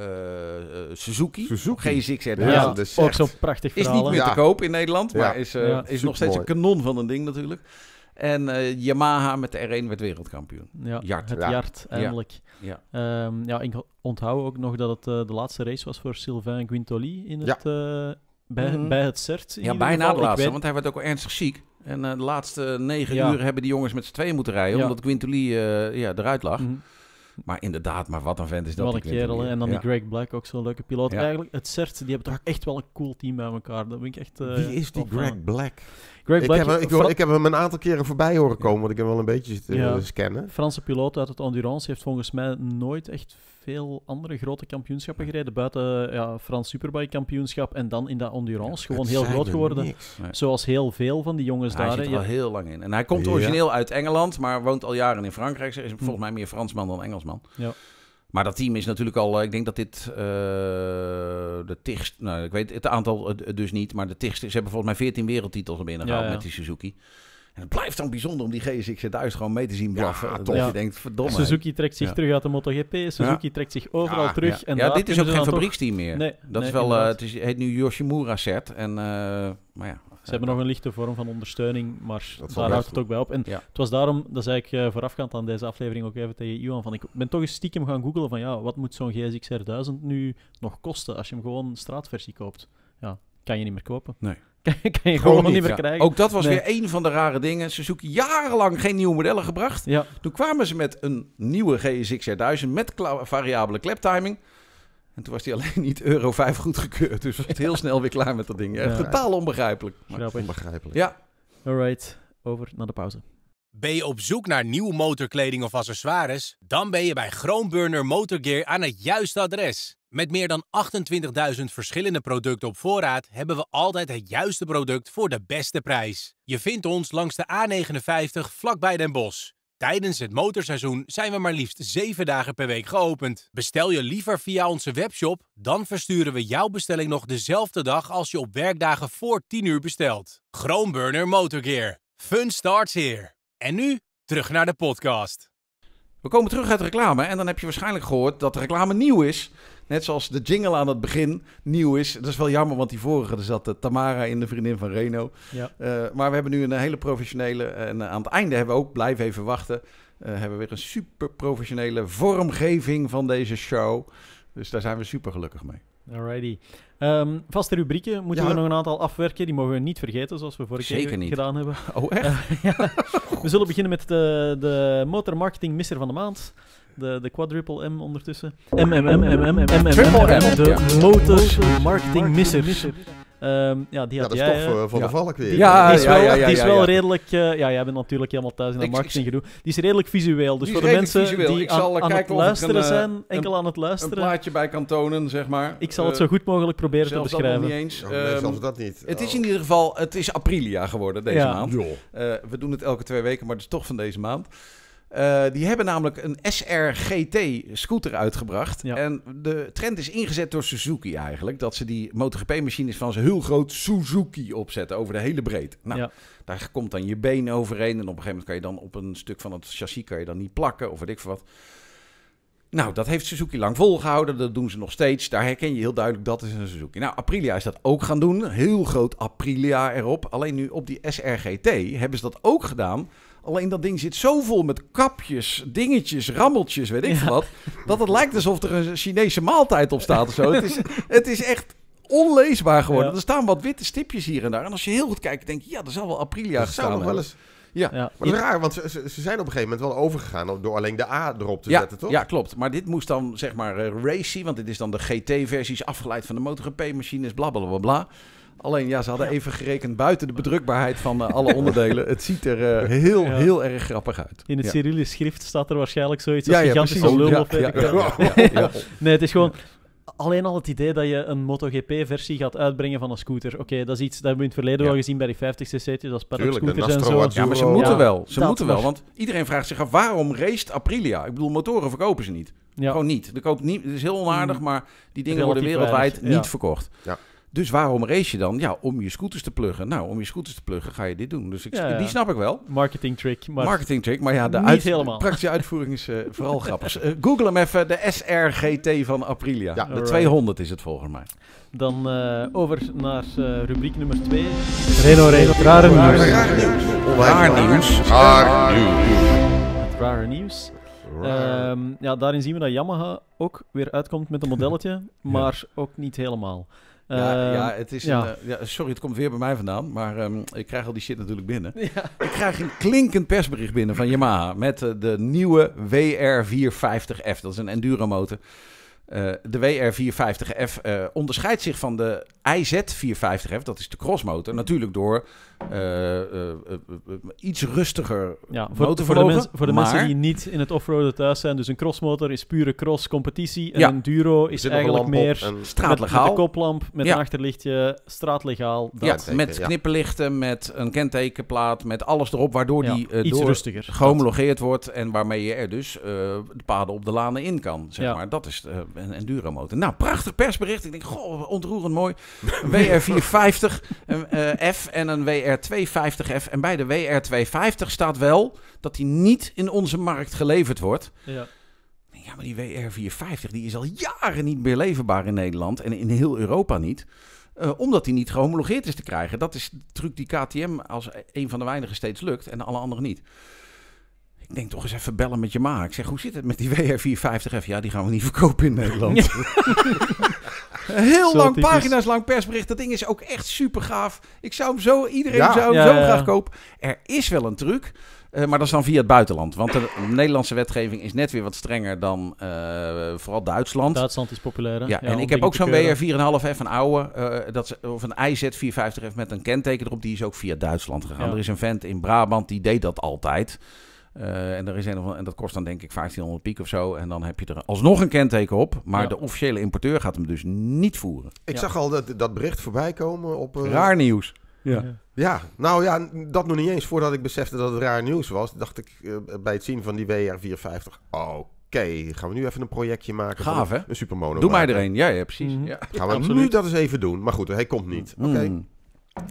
Suzuki. Suzuki. GSX r ja, ook zo'n prachtig verhaal. Is niet meer te koop in Nederland, maar is, is nog steeds een kanon van een ding natuurlijk. En uh, Yamaha met de R1 werd wereldkampioen. Ja, het ja. eindelijk. Ja. Ehm, ja. ik onthoud ook nog dat het de laatste race was voor Sylvain Guintoli in het, mhm. bij, het CERT. Ja, bijna de laatste, want hij werd ook al ernstig ziek. En eh, de laatste negen uur hebben die jongens met z'n tweeën moeten rijden. Omdat Quintoli eh, ja, eruit lag. Mhm. Maar inderdaad, maar wat een vent is dat. Wat een kerel. En dan die Greg Black, ook zo'n leuke piloot. Eigenlijk, het CERT, die hebben toch echt wel een cool team bij elkaar. Dat vind ik echt... Eh, Wie is die Greg Black? Greg ik, Black heb, ik, heb, hem een aantal keren voorbij horen komen, want ik heb wel een beetje ja. scannen. Franse piloot uit het Endurance heeft volgens mij nooit echt veel andere grote kampioenschappen gereden. Buiten ja, Frans Superbike-kampioenschap en dan in dat endurance. gewoon heel groot geworden. Zoals heel veel van die jongens daar. Hij zit er al heel lang in. En hij komt origineel uit Engeland, maar woont al jaren in Frankrijk. Is volgens hm. mij meer Fransman dan Engelsman. Ja. Maar dat team is natuurlijk al, eh, ik denk dat dit eh, de tigst, nou ik weet het aantal eh, dus niet, maar de tigst, ze hebben volgens mij 14 wereldtitels naar binnen gehaald met die Suzuki. En het blijft dan bijzonder om die GSX 1000 gewoon mee te zien blaffen. Ja, je denkt, verdomme. Suzuki trekt zich terug uit de MotoGP. Suzuki trekt zich overal terug. En ja, dit is ook geen fabrieksteam meer. Nee, dat is wel, eh, het is, heet nu Yoshimura Set. En, eh, maar ja, ze hebben nog een lichte vorm van ondersteuning, maar dat daar houdt het ook bij op. En het was daarom, dat zei ik eh, voorafgaand aan deze aflevering ook even tegen Iwan, van ik ben toch eens stiekem gaan googlen van ja, wat moet zo'n GSX-R1000 nu nog kosten als je hem gewoon straatversie koopt? Ja, kan je niet meer kopen. Nee. kan gewoon, niet, meer krijgen. Ook dat was weer een van de rare dingen. Ze zoek jarenlang geen nieuwe modellen gebracht. Toen kwamen ze met een nieuwe GSX R1000 met variabele kleptiming. En toen was die alleen niet euro 5 goedgekeurd. Dus was het heel snel weer klaar met dat ding. Echt totaal onbegrijpelijk. onbegrijpelijk. Ja. Alright, over naar de pauze. Ben je op zoek naar nieuwe motorkleding of accessoires? Dan ben je bij Groenburner Motorgear aan het juiste adres. Met meer dan 28.000 verschillende producten op voorraad hebben we altijd het juiste product voor de beste prijs. Je vindt ons langs de A59 vlakbij Den Bosch. Tijdens het motorseizoen zijn we maar liefst 7 dagen per week geopend. Bestel je liever via onze webshop, dan versturen we jouw bestelling nog dezelfde dag als je op werkdagen voor 10 uur bestelt. Chromeburner Motorgear. Fun starts here. En nu terug naar de podcast. We komen terug uit reclame en dan heb je waarschijnlijk gehoord dat de reclame nieuw is. Net zoals de jingle aan het begin nieuw is. Dat is wel jammer, want die vorige er zat eh, Tamara in, de vriendin van Reno. Ja. Eh, maar we hebben nu een hele professionele. En eh, aan het einde hebben we ook, blijf even wachten. Uh, hebben we weer een super professionele vormgeving van deze show. Dus daar zijn we super gelukkig mee. Alrighty. Ehm, vaste rubrieken moeten we nog een aantal afwerken. Die mogen we niet vergeten, zoals we vorige keer niet. gedaan hebben. Oh, echt? ja. We zullen beginnen met de, de motormarketing misser van de maand de, de quadruple M ondertussen. M De Motors Marketing Missers. Um, ehm, ja, die had ja, dat is jij, tof eh, ja. de valk weer. Ja, die is wel, is wel redelijk... Eh, ja, jij bent natuurlijk helemaal thuis in dat marketinggedoe. Die is redelijk visueel. Dus voor de mensen die aan, aan, het luisteren eh, zijn, enkel aan het luisteren... Een plaatje bij kan tonen, zeg maar. Ik zal het zo goed mogelijk proberen te beschrijven. Dat niet eens. Um, nee, ehm, zelfs dat niet. Het is oh. in ieder geval... Het is Aprilia geworden deze maand. we doen het elke twee weken, maar het is toch van deze maand. Eh, die hebben namelijk een SRGT-scooter uitgebracht. En de trend is ingezet door Suzuki eigenlijk. Dat ze die MotoGP-machines van ze heel groot Suzuki opzetten over de hele breedte. Nou, daar komt dan je been overheen. En op een gegeven moment kan je dan op een stuk van het chassis kan je dan niet plakken of weet ik veel wat. Nou, dat heeft Suzuki lang volgehouden. Dat doen ze nog steeds. Daar herken je heel duidelijk dat is een Suzuki. Nou, Aprilia is dat ook gaan doen. Heel groot Aprilia erop. Alleen nu op die SRGT hebben ze dat ook gedaan Alleen dat ding zit zo vol met kapjes, dingetjes, rammeltjes, weet ik wat. Dat het lijkt alsof er een Chinese maaltijd op staat of zo. het, is, het is echt onleesbaar geworden. Er staan wat witte stipjes hier en daar. En als je heel goed kijkt, denk je, ja, dat zal wel Aprilia dat gestaan zou wel eens... Ja. Maar raar, want ze, ze, zijn op een gegeven moment wel overgegaan door alleen de A erop te zetten, toch? Ja, klopt. Maar dit moest dan, zeg maar, uh, racy, want dit is dan de GT-versies afgeleid van de MotoGP-machines, bla, bla, bla, bla. Alleen ja, ze hadden even gerekend buiten de bedrukbaarheid van eh, alle onderdelen. Het ziet er eh, heel, heel erg grappig uit. In het ja. Cyrillisch schrift staat er waarschijnlijk zoiets als ja, gigantische lul Nee, het is gewoon... Alleen al het idee dat je een MotoGP-versie gaat uitbrengen van een scooter. Oké, dat is iets dat hebben we in het verleden wel gezien bij die 50cc's, dat is scooters en zo. Ja, maar ze eh, moeten wel. Ze moeten wel, want iedereen vraagt zich af waarom race Aprilia? Ik bedoel, motoren verkopen ze niet. Gewoon niet. niet. Het is heel onaardig, mm. maar die dingen worden wereldwijd niet verkocht. Ja. Dus waarom race je dan? Ja, om je scooters te pluggen. Nou, om je scooters te pluggen ga je dit doen. Dus ik, die snap ik wel. Marketing trick. Maar Marketing trick, maar ja, de uit, praktische uitvoering is eh, vooral grappig. Eh, Google hem even, de SRGT van Aprilia. Ja, de 200 is het volgens mij. Dan eh, over naar rubriek nummer 2. Renault Renault, rare nieuws. Raar nieuws. Raar nieuws. Rare nieuws. ja, daarin zien we dat Yamaha ook weer uitkomt met een modelletje, maar ook niet helemaal. Ja, eh, ja, het is eh, ja. sorry, het komt weer bij mij vandaan. Maar ehm, ik krijg al die shit natuurlijk binnen. Ik krijg een klinkend persbericht binnen van Yamaha. Met eh, de nieuwe WR450F. Dat is een enduro motor. de WR450F onderscheidt zich van de IZ450F, dat is de crossmotor, natuurlijk door eh, eh, eh, iets rustiger ja, voor, de, voor de mensen die niet in het offroaden thuis zijn. Dus een crossmotor is pure cross-competitie. En een duro is eigenlijk meer straatlegaal. Met, een koplamp, met ja. een achterlichtje, straatlegaal. Ja, met knipperlichten, met een kentekenplaat, met alles erop. Waardoor die iets door gehomologeerd wordt. En waarmee je er dus de paden op de lanen in kan. Zeg maar. Dat is een, een motor. Nou, prachtig persbericht. Ik denk, goh, ontroerend mooi. Een WR450 een, F en een WR WR250F. En bij de WR250 staat wel dat die niet in onze markt geleverd wordt. Ja. Ja, maar die WR450 die is al jaren niet meer leverbaar in Nederland en in heel Europa niet. Eh, omdat die niet gehomologeerd is te krijgen. Dat is de truc die KTM als een van de weinigen steeds lukt en alle anderen niet. Ik denk toch eens even bellen met je ma. Ik zeg, hoe zit het met die WR450F? Ja, die gaan we niet verkopen in Nederland. heel lang, pagina's lang persbericht. Dat ding is ook echt super gaaf. Ik zou hem zo, iedereen zou hem zo graag kopen. Er is wel een truc. Eh, maar dat is dan via het buitenland. Want de Nederlandse wetgeving is net weer wat strenger dan eh, vooral Duitsland. Duitsland is populair. Ja, en ik heb ook zo'n WR4,5F, een oude, eh, dat of een IZ450F met een kenteken erop. Die is ook via Duitsland gegaan. Er is een vent in Brabant, die deed dat altijd. Eh, en, er is een, en dat kost dan denk ik 1500 piek of zo. En dan heb je er alsnog een kenteken op. Maar de officiële importeur gaat hem dus niet voeren. Ik zag al dat, dat bericht voorbij komen op... Eh, raar nieuws. Ja. ja, nou ja, dat nog niet eens. Voordat ik besefte dat het raar nieuws was, dacht ik eh, bij het zien van die WR54... oké, gaan we nu even een projectje maken. Gaaf, Een supermono. Doe maken. mij er Ja, precies. Mhm. ja. Gaan we nu dat eens even doen. Maar goed, hij komt niet. Oké. Mm.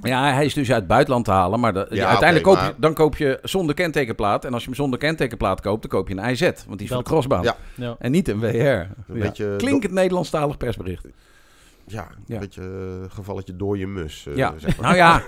Ja, hij is dus uit het buitenland te halen. Maar uiteindelijk koop je, dan koop je zonder kentekenplaat. En als je hem zonder kentekenplaat koopt, dan koop je een IZ. Want die is van de crossbaan. Ja. En niet een WR. Een beetje... Klinkend Nederlandstalig persbericht. Ja, een beetje eh, gevalletje door je mus. Eh, zeg maar. Nou ja,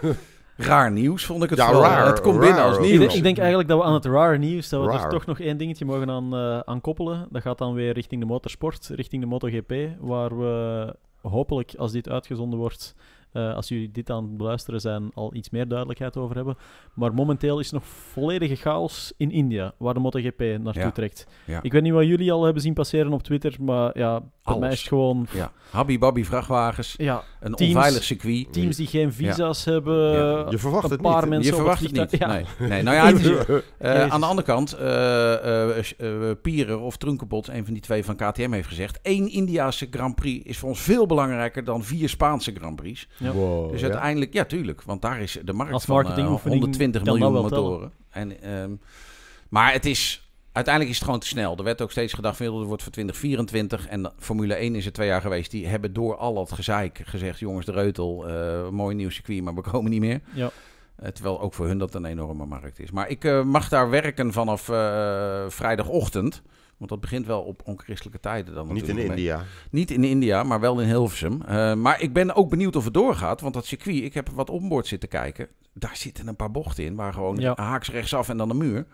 raar nieuws vond ik het ja, raar, Het komt binnen als nieuws. Ik, denk eigenlijk dat we aan het raar nieuws, dat we dus toch nog één dingetje mogen aan, eh, aan koppelen. Dat gaat dan weer richting de motorsport, richting de MotoGP. Waar we hopelijk, als dit uitgezonden wordt eh, als jullie dit aan het beluisteren zijn, al iets meer duidelijkheid over hebben. Maar momenteel is nog volledige chaos in India, waar de MotoGP naartoe trekt. Ik weet niet wat jullie al hebben zien passeren op Twitter, maar ja, bij mij is het gewoon... Ja. Habibabi vrachtwagens, een onveilig circuit. Teams die geen visa's hebben, Je verwacht een paar het niet. Je verwacht het niet, nee. nee. Nou ja, eh, eh, aan de andere kant, uh, Pieren of Trunkebot, een van die twee van KTM heeft gezegd, één Indiaanse Grand Prix is voor ons veel belangrijker dan vier Spaanse Grand Prix. Ja. dus uiteindelijk, ja? tuurlijk, want daar is de markt Als van 120 eh, miljoen motoren. En, ehm, maar het is, uiteindelijk is het gewoon te snel. Er werd ook steeds gedacht, van, wordt voor 2024 en Formule 1 is er twee jaar geweest. Die hebben door al dat gezeik gezegd, jongens de reutel, uh, mooi nieuw circuit, maar we komen niet meer. Ja. Eh, terwijl ook voor hun dat een enorme markt is. Maar ik mag daar werken vanaf vrijdagochtend. Want dat begint wel op onchristelijke tijden dan. Niet in India. Niet in India, maar wel in Hilversum. Eh, maar ik ben ook benieuwd of het doorgaat. Want dat circuit, ik heb wat onboord zitten kijken. Daar zitten een paar bochten in. Waar gewoon ja. haaks rechtsaf en dan een muur.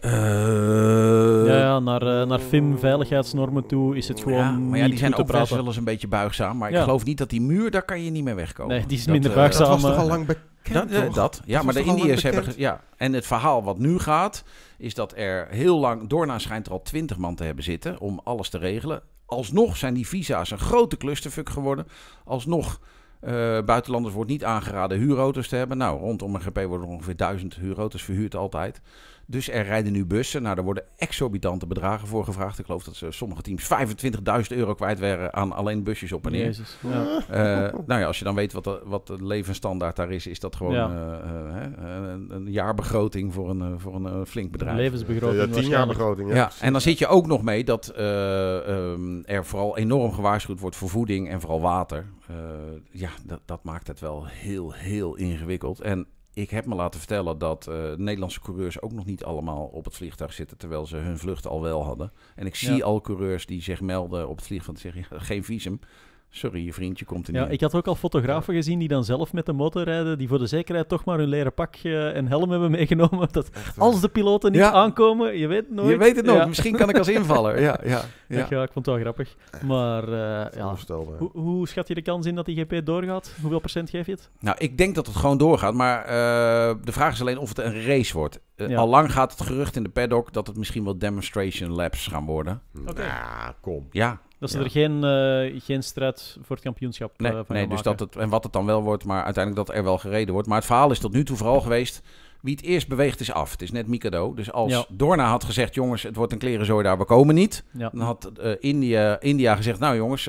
ja, eh, ja, naar, eh, naar FIM-veiligheidsnormen toe is het gewoon. Ja, maar ja, die zijn ook wel eens een beetje buigzaam. Maar ik geloof niet dat die muur, daar kan je niet meer wegkomen. Nee, die is minder buigzaam. Dat was toch al lang bekend? Dat, dat ja, maar de Indiërs hebben. Ja, en het verhaal wat nu gaat is dat er heel lang, doorna schijnt er al twintig man te hebben zitten om alles te regelen. Alsnog zijn die visa's een grote clusterfuck geworden. Alsnog uh, buitenlanders wordt niet aangeraden huurauto's te hebben. Nou, rondom een GP worden ongeveer duizend huurauto's verhuurd altijd. Dus er rijden nu bussen. Nou, daar worden exorbitante bedragen voor gevraagd. Ik geloof dat ze, sommige teams 25.000 euro kwijt waren aan alleen busjes op en neer. Jezus, ja. Eh, nou ja, als je dan weet wat de, wat de levensstandaard daar is, is dat gewoon eh, eh, een, jaarbegroting voor een, voor een flink bedrijf. Een levensbegroting. Ja, begroting. Ja, en dan zit je ook nog mee dat ehm, er vooral enorm gewaarschuwd wordt voor voeding en vooral water. ja, dat, dat maakt het wel heel, heel ingewikkeld. En ik heb me laten vertellen dat eh, Nederlandse coureurs ook nog niet allemaal op het vliegtuig zitten, terwijl ze hun vlucht al wel hadden. En ik zie al coureurs die zich melden op het vliegveld en zeggen, geen visum. Sorry, je vriendje komt er niet. Ja, ik had ook al fotografen gezien die dan zelf met de motor rijden, die voor de zekerheid toch maar hun leren pak eh, en helm hebben meegenomen. Dat als de piloten niet aankomen, je weet het nooit. Je weet het nooit, misschien kan ik als invaller. Ja, ja, ja. ja ik vond het wel grappig. Maar eh, ja. Hoe, hoe, schat je de kans in dat die GP doorgaat? Hoeveel procent geef je het? Nou, ik denk dat het gewoon doorgaat, maar eh, de vraag is alleen of het een race wordt. al lang gaat het gerucht in de paddock dat het misschien wel demonstration laps gaan worden. Ja, nou, kom. Ja, dat ze er geen, uh, geen strijd voor het kampioenschap nee, eh, van nee, dus dat het, En wat het dan wel wordt, maar uiteindelijk dat er wel gereden wordt. Maar het verhaal is tot nu toe vooral geweest... Wie het eerst beweegt is af. Het is net Mikado. Dus als ja. Dorna had gezegd... jongens, het wordt een klerenzooi daar, we komen niet. Dan had eh, India, India gezegd... nou jongens,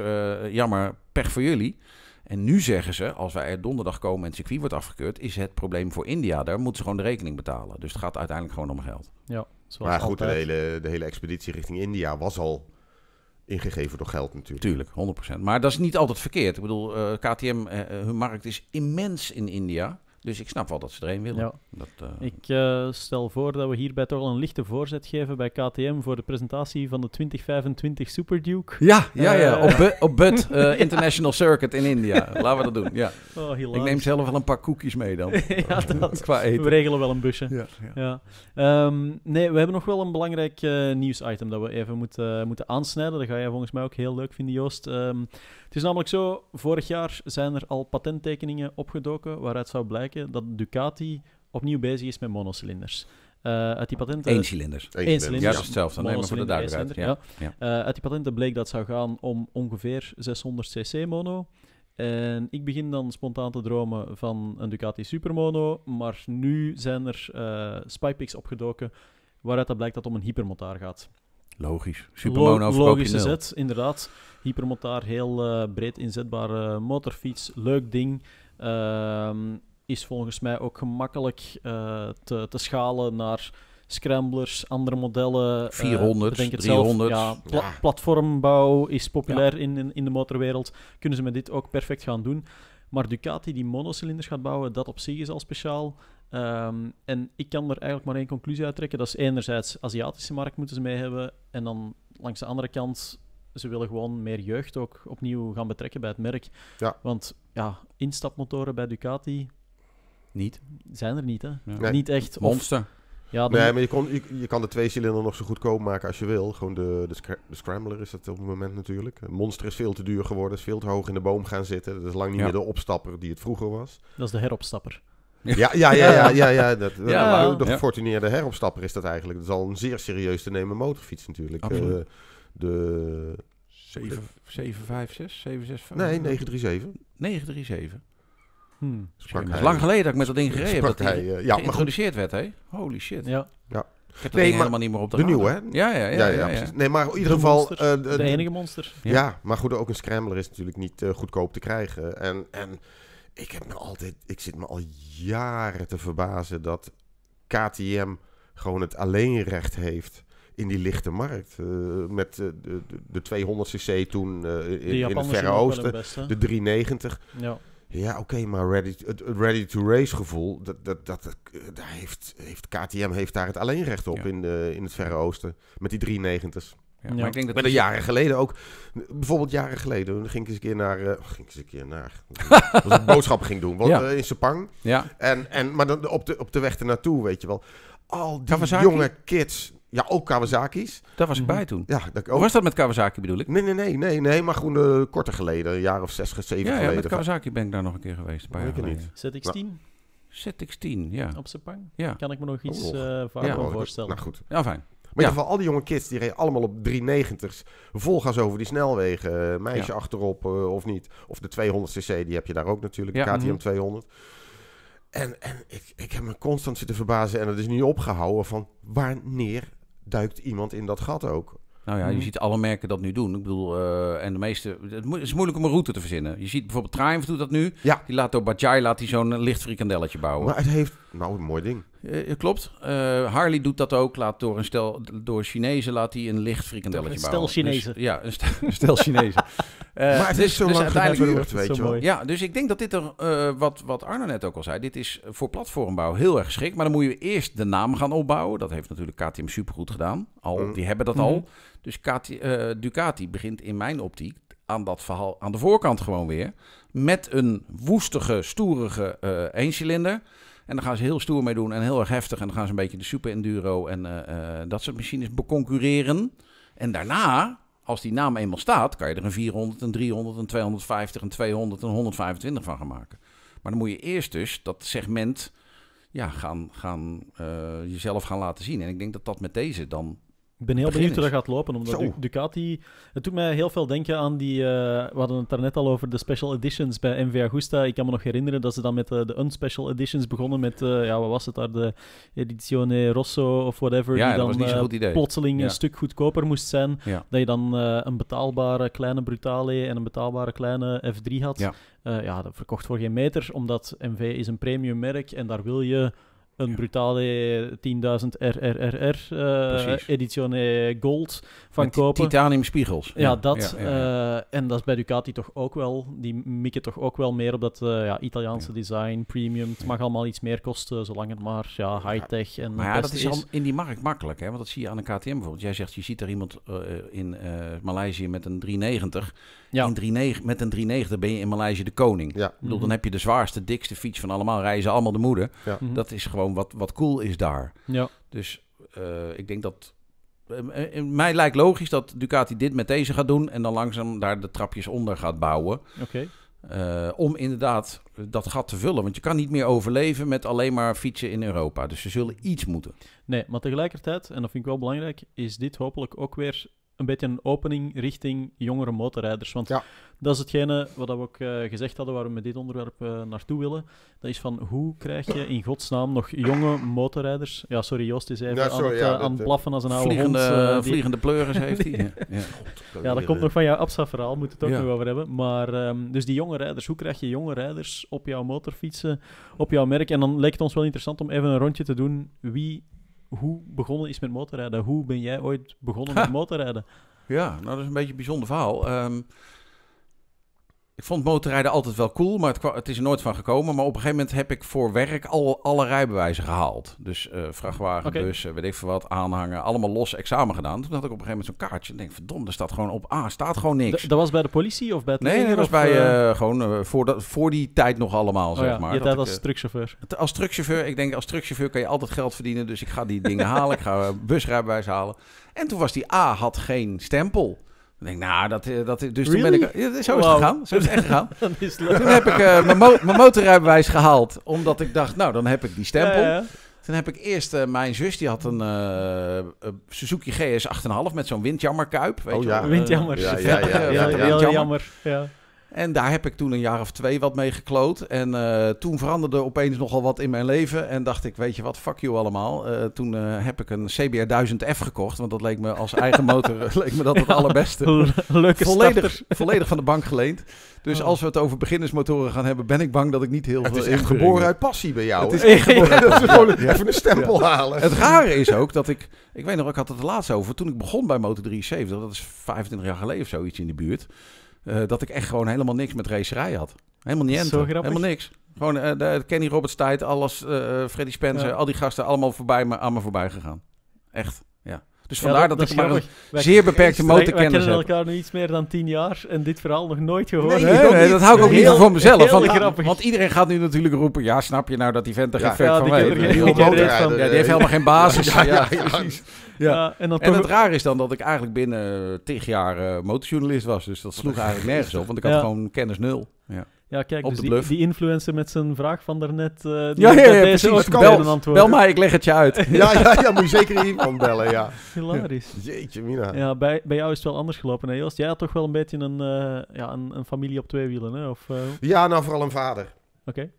jammer, pech voor jullie. En nu zeggen ze, als wij er donderdag komen en circuit wordt afgekeurd... is het probleem voor India. Daar moeten ze gewoon de rekening betalen. Dus het gaat uiteindelijk gewoon om geld. Ja, maar goed, de hele, de hele expeditie richting India was al ingegeven door geld natuurlijk. Tuurlijk, 100%. Maar dat is niet altijd verkeerd. Ik bedoel, eh, KTM, eh, eh, hun markt is immens in India. Dus ik snap wel dat ze erin willen. Dat, eh, Ik eh, stel voor dat we hierbij toch al een lichte voorzet geven bij KTM voor de presentatie van de 2025 Super Duke. Ja, ja, ja. Eh, op, bu op International Circuit in India. Laten we dat doen. Ja. Oh, ik neem zelf wel een paar koekjes mee dan. ja, Qua eten. We regelen wel een busje. Ja, ja. Ehm, nee, we hebben nog wel een belangrijk nieuwsitem dat we even moeten, moeten aansnijden. Dat ga jij volgens mij ook heel leuk vinden, Joost. Ehm, het is namelijk zo, vorig jaar zijn er al patenttekeningen opgedoken waaruit zou blijken dat Ducati opnieuw bezig is met monocilinders. Uh, eh, uit die patenten... Eén cilinder. Eén cilinder. Ja, hetzelfde. Nee, maar voor de duidelijkheid. Ja. Eh, uit die patenten bleek dat het zou gaan om ongeveer 600 cc mono. En ik begin dan spontaan te dromen van een Ducati Supermono. Maar nu zijn er uh, eh, spypicks opgedoken waaruit dat blijkt dat het om een hypermotor gaat. Logisch. Supermono Log Logische zet, inderdaad. Hypermotaar, heel eh, breed inzetbare eh, motorfiets. Leuk ding. Ehm, is volgens mij ook gemakkelijk eh, te, te, schalen naar scramblers, andere modellen. 400, 300. Ja, Platformbouw is populair in, in, de motorwereld. Kunnen ze met dit ook perfect gaan doen. Maar Ducati die monocilinders gaat bouwen, dat op zich is al speciaal. Ehm, en ik kan er eigenlijk maar één conclusie uit trekken. Dat is enerzijds Aziatische markt moeten ze mee hebben. En dan langs de andere kant, ze willen gewoon meer jeugd ook opnieuw gaan betrekken bij het merk. Ja. Want ja, instapmotoren bij Ducati... Niet. Zijn er niet, hè? Ja. Niet echt. Of... Monster. Ja, Nee, maar je, kon, je, je, kan de twee cilinder nog zo goedkoop maken als je wil. Gewoon de, de, scrambler is dat op het moment natuurlijk. monster is veel te duur geworden, is veel te hoog in de boom gaan zitten. Dat is lang niet meer de opstapper die het vroeger was. Dat is de heropstapper. Ja, ja, ja, ja, ja, ja dat, ja, de gefortuneerde heropstapper is dat eigenlijk. Dat is al een zeer serieus te nemen motorfiets natuurlijk. Eh, Absoluut. Uh, de 756, 765? Nee, 937. 937. Hmm. Sprak hij, lang geleden dat ik met dat ding gereden heb. Dat hij, uh, ja, geïntroduceerd werd, hè? Holy shit. Ja. ja. Ik heb nee, maar, helemaal niet meer op de De nieuwe, hè? Ja, ja, ja. nee, maar in ieder geval... Uh, de, enige monster. Ja. maar goed, ook een scrambler is natuurlijk niet goedkoop te krijgen. En, en ik, heb me altijd, ik zit me al jaren te verbazen dat KTM gewoon het alleenrecht heeft in die lichte markt. Eh, met eh, de, de 200cc toen eh, in, in, het Verre Oosten, de 390. Ja. Ja, oké, maar ready, het ready-to-race gevoel, dat, dat, dat, heeft, heeft, KTM heeft daar het alleenrecht op in, in het Verre Oosten. Met die 390's. Ja. Maar ik denk dat de dus jaren geleden ook. Bijvoorbeeld jaren geleden ging ik eens een keer naar. Eh, ging ik eens een keer naar. boodschap ging doen. Eh, in Sepang. Ja. En, en, maar dan op de, op de weg ernaartoe, weet je wel. Al die jonge kids. Ja, ook Kawasaki's. Daar was ik mhm. bij toen. Ja, dat ook. was dat met Kawasaki bedoel ik? Nee, nee, nee, nee, nee maar gewoon uh, korter geleden, een jaar of zes, zeven ja, geleden. Ja, met Kawasaki ben ik daar nog een keer geweest. Een paar ik jaar zet ik 10 nou. 10 ja. Op Sepang? Ja. Kan ik me nog iets oh, ja. voorstellen. Nou goed. Ja, fijn. Maar in ieder geval, al die jonge kids die reden allemaal op 390's. Volgas over die snelwegen. Eh, meisje achterop eh, of niet. Of de 200cc, die heb je daar ook natuurlijk. KTM 200. Mhm. En, en ik, ik heb me constant zitten verbazen. En dat is niet opgehouden van wanneer duikt iemand in dat gat ook. Nou ja, je mhm. ziet alle merken dat nu doen. Ik bedoel, eh, en de meeste... Het is moeilijk om een route te verzinnen. Je ziet bijvoorbeeld Triumph doet dat nu. Ja. Die laat door Bajaj laat die zo'n licht frikandelletje bouwen. Maar het heeft nou, een mooi ding. Uh, klopt. Eh, Harley doet dat ook. Laat door een stel door Chinezen laat hij een licht frikandelletje bouwen. stel Chinezen. Dus, ja, een, stel, stel Chinezen. maar het is dus- zo dus lang geleden, weet je wel. Ja, dus ik denk dat dit er, wat, wat Arno net ook al zei, dit is voor platformbouw heel erg geschikt. Maar dan moet je eerst de naam gaan opbouwen. Dat heeft natuurlijk KTM supergoed gedaan. Al, mm. Die hebben dat mhm. al. Dus KT, Ducati begint in mijn optiek aan dat verhaal aan de voorkant gewoon weer. Met een woestige, stoerige uh, eencilinder. En dan gaan ze heel stoer mee doen en heel erg heftig. En dan gaan ze een beetje de Super Enduro en eh, eh, dat soort machines beconcurreren. En daarna, als die naam eenmaal staat, kan je er een 400, een 300, een 250, een 200, een 125 van gaan maken. Maar dan moet je eerst dus dat segment ja, gaan, gaan, eh, jezelf gaan laten zien. En ik denk dat dat met deze dan ik ben heel benieuwd hoe dat gaat lopen, omdat Ducati... Het doet mij heel veel denken aan die... Uh, we hadden het daarnet al over de special editions bij MV Agusta. Ik kan me nog herinneren dat ze dan met eh, de unspecial editions begonnen met... Uh, ja, wat was het daar? De Edizione Rosso of whatever. Ja, die dan, dat was plotseling een stuk goedkoper moest zijn. Dat je dan een betaalbare kleine Brutale en een betaalbare kleine F3 had. Ja. ja, dat verkocht voor geen meter, omdat MV is een premium merk en daar wil je een brutale 10.000 RRRR uh, Gold van Met kopen. Titanium spiegels. Ja, dat. Eh, en dat is bij Ducati toch ook wel. Die mikken toch ook wel meer op dat uh, Italiaanse design, premium. Het mag allemaal iets meer kosten, zolang het maar ja, high-tech en. Maar ja, dat is, al in die markt makkelijk, hè? Want dat zie je aan een KTM bijvoorbeeld. Jij zegt, je ziet er iemand eh, in Maleisië met een 390. Ja. In 39, met een 390 ben je in Maleisië de koning. Ja. bedoel, dan mhm. heb je de zwaarste, dikste fiets van allemaal. Reizen allemaal de moeder. Mhm. Dat is gewoon wat, wat cool is daar. Ja. Dus eh, ik denk dat... Eh, eh, mij lijkt logisch dat Ducati dit met deze gaat doen... en dan langzaam daar de trapjes onder gaat bouwen. Oké. om inderdaad dat gat te vullen. Want je kan niet meer overleven met alleen maar fietsen in Europa. Dus ze zullen iets moeten. Nee, maar tegelijkertijd, en dat vind ik wel belangrijk, is dit hopelijk ook weer een beetje een opening richting jongere motorrijders. Want dat is hetgene wat we ook eh, gezegd hadden waar we met dit onderwerp eh, naartoe willen. Dat is van hoe krijg je in godsnaam nog jonge motorrijders... Ja, sorry Joost is even eh, aan, het, aan het blaffen als een oude hond. Die... Vliegende pleuris heeft hij. ja. dat komt nog van jouw Absa-verhaal, moeten we het ook nog over hebben. Maar ehm, dus die jonge rijders, hoe krijg je jonge rijders op jouw motorfietsen, op jouw merk? En dan lijkt het ons wel interessant om even een rondje te doen. Wie hoe begonnen is met motorrijden. Hoe ben jij ooit begonnen met motorrijden? Ja, nou dat is een beetje een bijzonder verhaal. Ehm, ik vond motorrijden altijd wel cool, maar het, het, is er nooit van gekomen. Maar op een gegeven moment heb ik voor werk al, alle rijbewijzen gehaald. Dus eh, vrachtwagen, okay. bus, weet ik veel wat, aanhangen. Allemaal los examen gedaan. Toen had ik op een gegeven moment zo'n kaartje. En denk, verdomd, er staat gewoon op A, staat gewoon niks. dat was bij de politie of bij de? Nee, dat was bij, uh, gewoon voor, voor die tijd nog allemaal, oh zeg ja, maar. Je tijd als truckchauffeur. Als truckchauffeur, ik denk als truckchauffeur kan je altijd geld verdienen. Dus ik ga die dingen halen, ik ga busrijbewijs halen. En toen was die A, had geen stempel. Ik denk, nou, dat, eh, dat, dus toen ben ik... zo is het gegaan. Zo is het echt gegaan. is toen heb ik eh, mijn, motorrijbewijs gehaald, omdat ik dacht, nou, dan heb ik die stempel. Ja, Toen heb ik eerst, eh, mijn zus die had een Suzuki GS 8,5 met zo'n windjammerkuip. je ja. Windjammer. ja, ja, ja, windjammer. ja. En daar heb ik toen een jaar of twee wat mee gekloot. En eh, toen veranderde opeens nogal wat in mijn leven. En dacht ik, weet je wat, fuck you allemaal. Eh, toen eh, heb ik een CBR 1000F gekocht. Want dat leek me als eigen motor leek me dat het allerbeste. Leuke volledig, volledig van de bank geleend. Dus oh. als we het over beginnersmotoren gaan hebben, ben ik bang dat ik niet heel veel... Het is echt geboren uit passie bij jou. Het is echt geboren dat gewoon even een stempel halen. Het rare is ook dat ik... Ik weet nog, ik had het laatst over. Toen ik begon bij Motor 73, dat is 25 jaar geleden of zoiets in de buurt... Eh, dat ik echt gewoon helemaal niks met racerij had. Helemaal niet helemaal niks. Gewoon eh, de eh, Kenny Roberts tijd, alles, Freddy Spencer, al die gasten allemaal voorbij, maar aan me voorbij gegaan. Echt. Dus vandaar dat, ik maar een zeer beperkte motorkennis heb. We elkaar nu iets meer dan tien jaar en dit verhaal nog nooit gehoord. Nee, dat hou ik ook niet voor mezelf. want, iedereen gaat nu natuurlijk roepen, ja, snap je nou dat die vent er geen fuck van weet. Ja, die heeft helemaal geen basis. Ja, precies. Ja. en, dan en het raar is dan dat ik eigenlijk binnen tig jaar eh, motorjournalist was. Dus dat sloeg eigenlijk nergens op, want ik had gewoon kennis nul. Ja. Ja, kijk, dus die, die, influencer met zijn vraag van daarnet... Uh, die ja, ja, ja, ja precies. bel, mij, ik leg het je uit. ja, ja, ja, moet je zeker iemand bellen, ja. Hilarisch. Jeetje, mina. Ja, bij, bij jou is het wel anders gelopen, hè, Joost? Jij had toch wel een beetje een, eh, ja, een, een, familie op twee wielen, hè? Of, eh? Ja, nou, vooral een vader. Oké.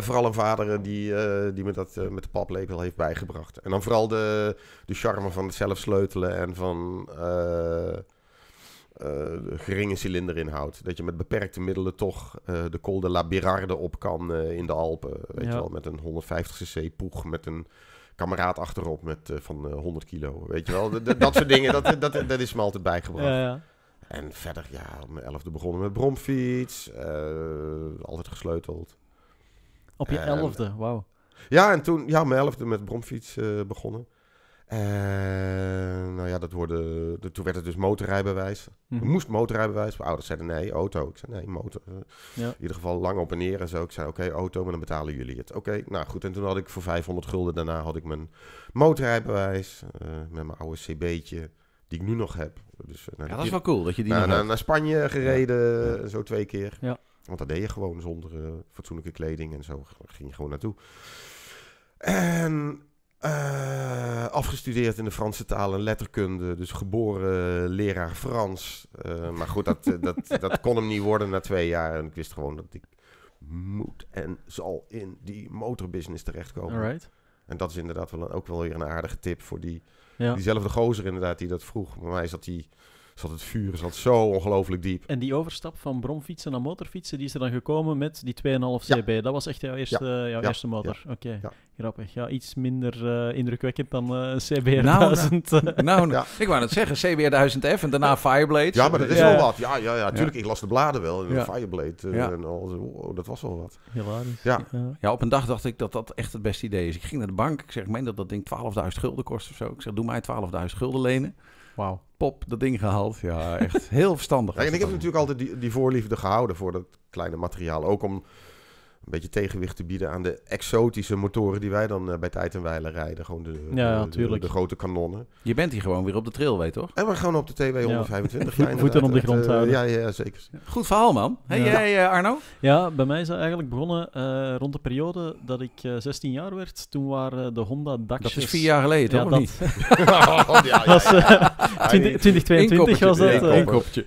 vooral een vader die, die me dat met de paplepel heeft bijgebracht. En dan vooral de, de charme van het zelf sleutelen en van eh, geringe cilinderinhoud. Dat je met beperkte middelen toch eh, de Col de op kan eh, in de Alpen. Weet je wel, met een 150cc poeg, met een kameraad achterop met, van 100 kilo. Weet je wel, dat, dat soort dingen, dat, dat, dat is me altijd bijgebracht. Ja, ja. En verder, ja, om mijn elfde begonnen met bromfiets, altijd gesleuteld. Op je ehm, elfde, wauw. Ja, en toen, ja, mijn elfde met bromfiets begonnen. Eh, nou ja, dat worden, de, toen werd het dus motorrijbewijs. Mhm. moest motorrijbewijs. Mijn ouders zeiden nee, auto. Ik zei nee, motor. Eh, in ieder geval lang op en neer en zo. Ik zei oké, auto, maar dan betalen jullie het. Oké, nou goed. En toen had ik voor 500 gulden daarna had ik mijn motorrijbewijs. Eh, met mijn oude cb'tje, die ik nu nog heb. Dus, ja, dat is wel cool dat je die naar, naar, naar Spanje gereden, zo twee keer. Ja. Want dat deed je gewoon zonder fatsoenlijke kleding en zo. Ging je gewoon naartoe. En eh, afgestudeerd in de Franse taal en letterkunde. Dus geboren leraar Frans. Eh, maar goed, dat, eh, dat, dat kon hem niet worden na twee jaar. En ik wist gewoon dat ik moet en zal in die motorbusiness terechtkomen. Alright. En dat is inderdaad wel ook wel weer een aardige tip voor die, diezelfde gozer inderdaad die dat vroeg. Bij mij zat die zat het vuur, zat zo ongelooflijk diep. En die overstap van bromfietsen naar motorfietsen, die is er dan gekomen met die 2,5 CB. Ja. Dat was echt jouw eerste, ja. ja. eerste motor. Oké, grappig. Ja, iets minder eh, indrukwekkend dan uh, eh, CBR 1000. Nou, nou. nou, nou. ik wou net zeggen, CBR 1000F en daarna Fireblade. Ja, maar dat is wel wat. Ja, ja, ja, natuurlijk. Ik las de bladen wel. Fireblade eh, en al. Oh, dat was wel wat. Hilarisch. Ja. ja, op een dag dacht ik dat dat echt het beste idee is. Ik ging naar de bank. Ik zeg, ik meen dat dat ding 12.000 gulden kost of zo. Ik zeg, doe mij 12.000 gulden lenen. Wauw. Pop, dat ding gehaald. Ja, echt heel verstandig. en ik heb natuurlijk altijd die, die voorliefde gehouden voor dat kleine materiaal. Ook om een beetje tegenwicht te bieden aan de exotische motoren die wij dan eh, bij tijd en weilen rijden. Gewoon de, de, grote kanonnen. Je bent hier gewoon weer op de trail, weet toch? En we gaan op de TW 125. Ja. Voeten op de grond eh, houden. Ja, ja, zeker. Goed verhaal, man. Hey, jij, eh, Arno? Ja, bij mij is eigenlijk begonnen rond de periode dat ik 16 jaar werd. Toen waren de Honda dakjes... Dat is vier jaar geleden, toch? Ja, dat... Niet? was, 20, 2022 was dat.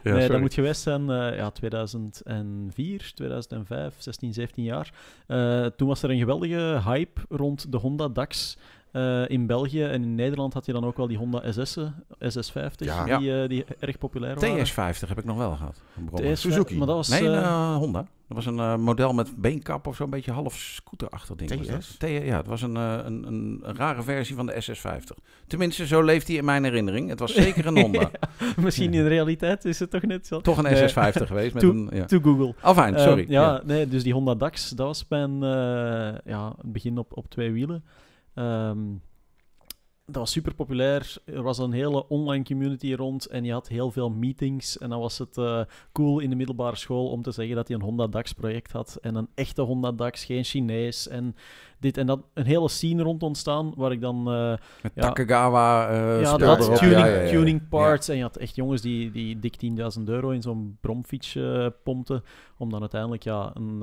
nee, dat moet geweest zijn ja, 2004, 2005, 16, 17 jaar. Eh, toen was er een geweldige hype rond de Honda DAX. Eh, in België en in Nederland had je dan ook wel die Honda SS'en, SS50, die, eh, die erg populair waren. TS50 heb ik nog wel gehad. TS, Suzuki. Maar dat was, nee, een eh, Honda. Dat was een model met beenkap of zo, een beetje half scooterachtig ding. TS? ja, het was een, een, een, rare versie van de SS50. Tenminste, zo leeft hij in mijn herinnering. Het was zeker een Honda. misschien in de realiteit is het toch net zo. Toch een SS50 geweest. Met to, een, ja. to Google. Afijn, sorry. ja, Nee, dus die Honda DAX, dat was mijn uh, ja, begin op, op twee wielen. Ehm, dat was super populair. Er was een hele online community rond en je had heel veel meetings. En dan was het eh, cool in de middelbare school om te zeggen dat hij een Honda DAX project had. En een echte Honda DAX, geen Chinees. En en dat, een hele scene rond ontstaan, waar ik dan... Uh, Met ja, eh, Ja, dat, tuning, parts. En je had echt jongens die, die dik 10.000 euro in zo'n bromfiets uh, pompten, om dan uiteindelijk ja, een,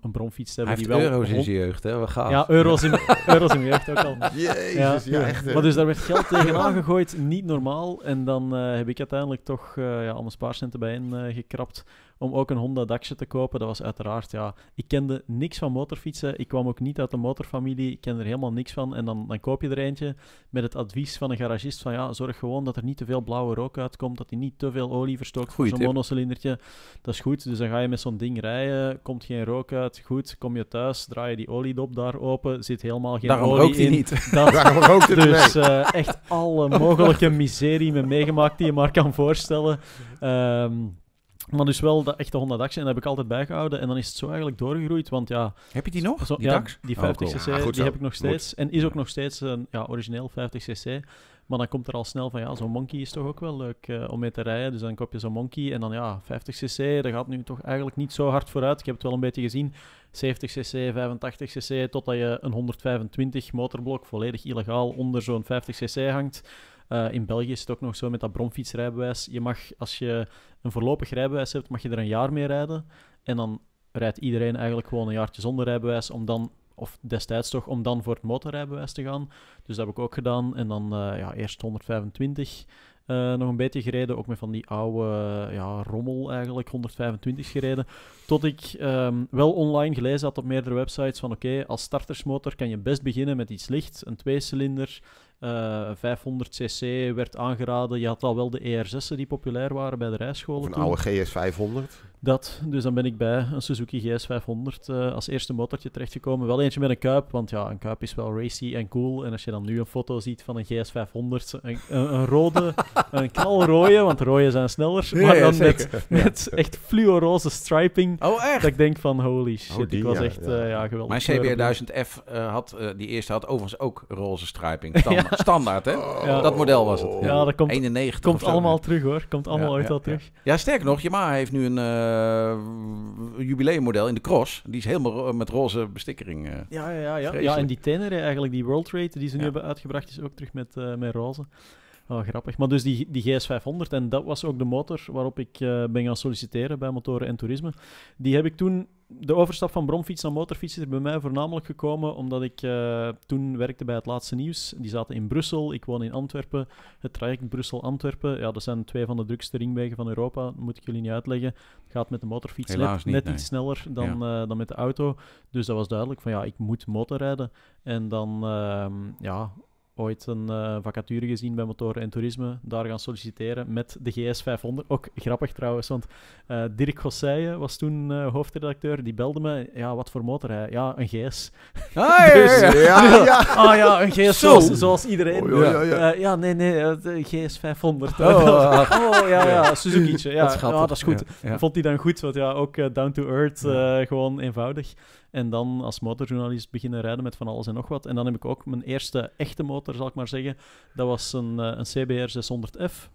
een bromfiets te hebben. die wel euro's in zijn jeugd, hè? We gaan. Ja, euro's in, euro's in jeugd ook al. Jezus, echt. Maar dus daar werd geld tegenaan gegooid, niet normaal. En dan heb ik uiteindelijk toch ja, al mijn spaarcenten bijeen gekrapt om ook een Honda dakje te kopen. Dat was uiteraard, ja, ik kende niks van motorfietsen. Ik kwam ook niet uit de motorfamilie. Ik ken er helemaal niks van. En dan, dan koop je er eentje met het advies van een garagist van ja, zorg gewoon dat er niet te veel blauwe rook uitkomt, dat hij niet te veel olie verstookt voor zo'n monocylindertje. Dat is goed. Dus dan ga je met zo'n ding rijden, komt geen rook uit. Goed, kom je thuis, draai je die oliedop daar open, zit helemaal geen Daarom olie rookt in. Niet. Dat, rookt hij niet. dus eh, echt alle mogelijke miserie meegemaakt die je maar kan voorstellen. Ehm, maar dus wel de echte 100 actie, En dat heb ik altijd bijgehouden. En dan is het zo eigenlijk doorgegroeid. Want ja... Heb je die nog, die Die 50 cc, ah, die heb ik nog steeds. En is ook nog steeds een ja, origineel 50 cc. Maar dan komt er al snel van, ja, zo'n monkey is toch ook wel leuk eh, om mee te rijden. Dus dan koop je zo'n monkey en dan, ja, 50cc, dat gaat nu toch eigenlijk niet zo hard vooruit. Ik heb het wel een beetje gezien. 70cc, 85cc, totdat je een 125 motorblok volledig illegaal onder zo'n 50cc hangt. Eh, in België is het ook nog zo met dat bromfietsrijbewijs. Je mag, als je een voorlopig rijbewijs hebt, mag je er een jaar mee rijden. En dan rijdt iedereen eigenlijk gewoon een jaartje zonder rijbewijs om dan of destijds toch, om dan voor het motorrijbewijs te gaan. Dus dat heb ik ook gedaan. En dan eh, ja, eerst 125 eh, nog een beetje gereden. Ook met van die oude ja, rommel eigenlijk, 125 gereden. Tot ik ehm, wel online gelezen had op meerdere websites van oké, als startersmotor kan je best beginnen met iets licht, een tweecilinder. 500cc eh, werd aangeraden. Je had al wel de ER6'en die populair waren bij de rijscholen. Of een oude GS500. Dat, dus dan ben ik bij een Suzuki GS500 eh, als eerste motortje terechtgekomen. Wel eentje met een kuip, want ja, een kuip is wel racy en cool. En als je dan nu een foto ziet van een GS500, een, een rode, een knalrode, want rode zijn sneller, maar dan met, met ja. roze striping. Oh, echt? Dat ik denk van, holy shit, oh, ik was echt ja. Eh, geweldig. Mijn cb 1000 f eh, had, die eerste had overigens ook roze striping, standaard, standaard hè? Dat model was het. Ja, dat komt, komt allemaal terug hoor, komt allemaal uit dat terug. Ja, sterk nog, Yamaha heeft nu een... Eh, jubileummodel in de cross. Die is helemaal met roze bestikkering. Eh, ja, ja, ja. ja, en die tenere eigenlijk, die World Trade die ze nu hebben uitgebracht, is ook terug met, eh, met roze. Oh, grappig. Maar dus die, die GS500, en dat was ook de motor waarop ik ben gaan solliciteren bij Motoren en Toerisme. Die heb ik toen de overstap van bromfiets naar motorfiets is bij mij voornamelijk gekomen omdat ik eh, toen werkte bij het laatste nieuws. Die zaten in Brussel, ik woon in Antwerpen. Het traject Brussel-Antwerpen, ja, dat zijn twee van de drukste ringwegen van Europa, dat moet ik jullie niet uitleggen. Het gaat met de motorfiets net, niet, iets sneller dan, eh, dan met de auto. Dus dat was duidelijk van ja, ik moet motorrijden. En dan, ehm, ja, ooit een eh, vacature gezien bij Motoren en Toerisme. Daar gaan solliciteren met de GS500. Ook grappig trouwens, want eh, Dirk Gosseijen was toen eh, hoofdredacteur. Die belde me. Ja, wat voor motor hij? Ja, een GS. Ah, dus, ah, ja, ja, ah, ja, een GS zoals, zoals, iedereen. Oh, ja, ja, ja, nee, nee, de GS500. Oh, ja, ja, Suzuki. Ja, dat is, ah, dat is goed. Vond hij dan goed, want ja, ook down to earth, gewoon eenvoudig. En dan als motorjournalist beginnen rijden met van alles en nog wat. En dan heb ik ook mijn eerste echte motor, zal ik maar zeggen. Dat was een, eh, een CBR 600F.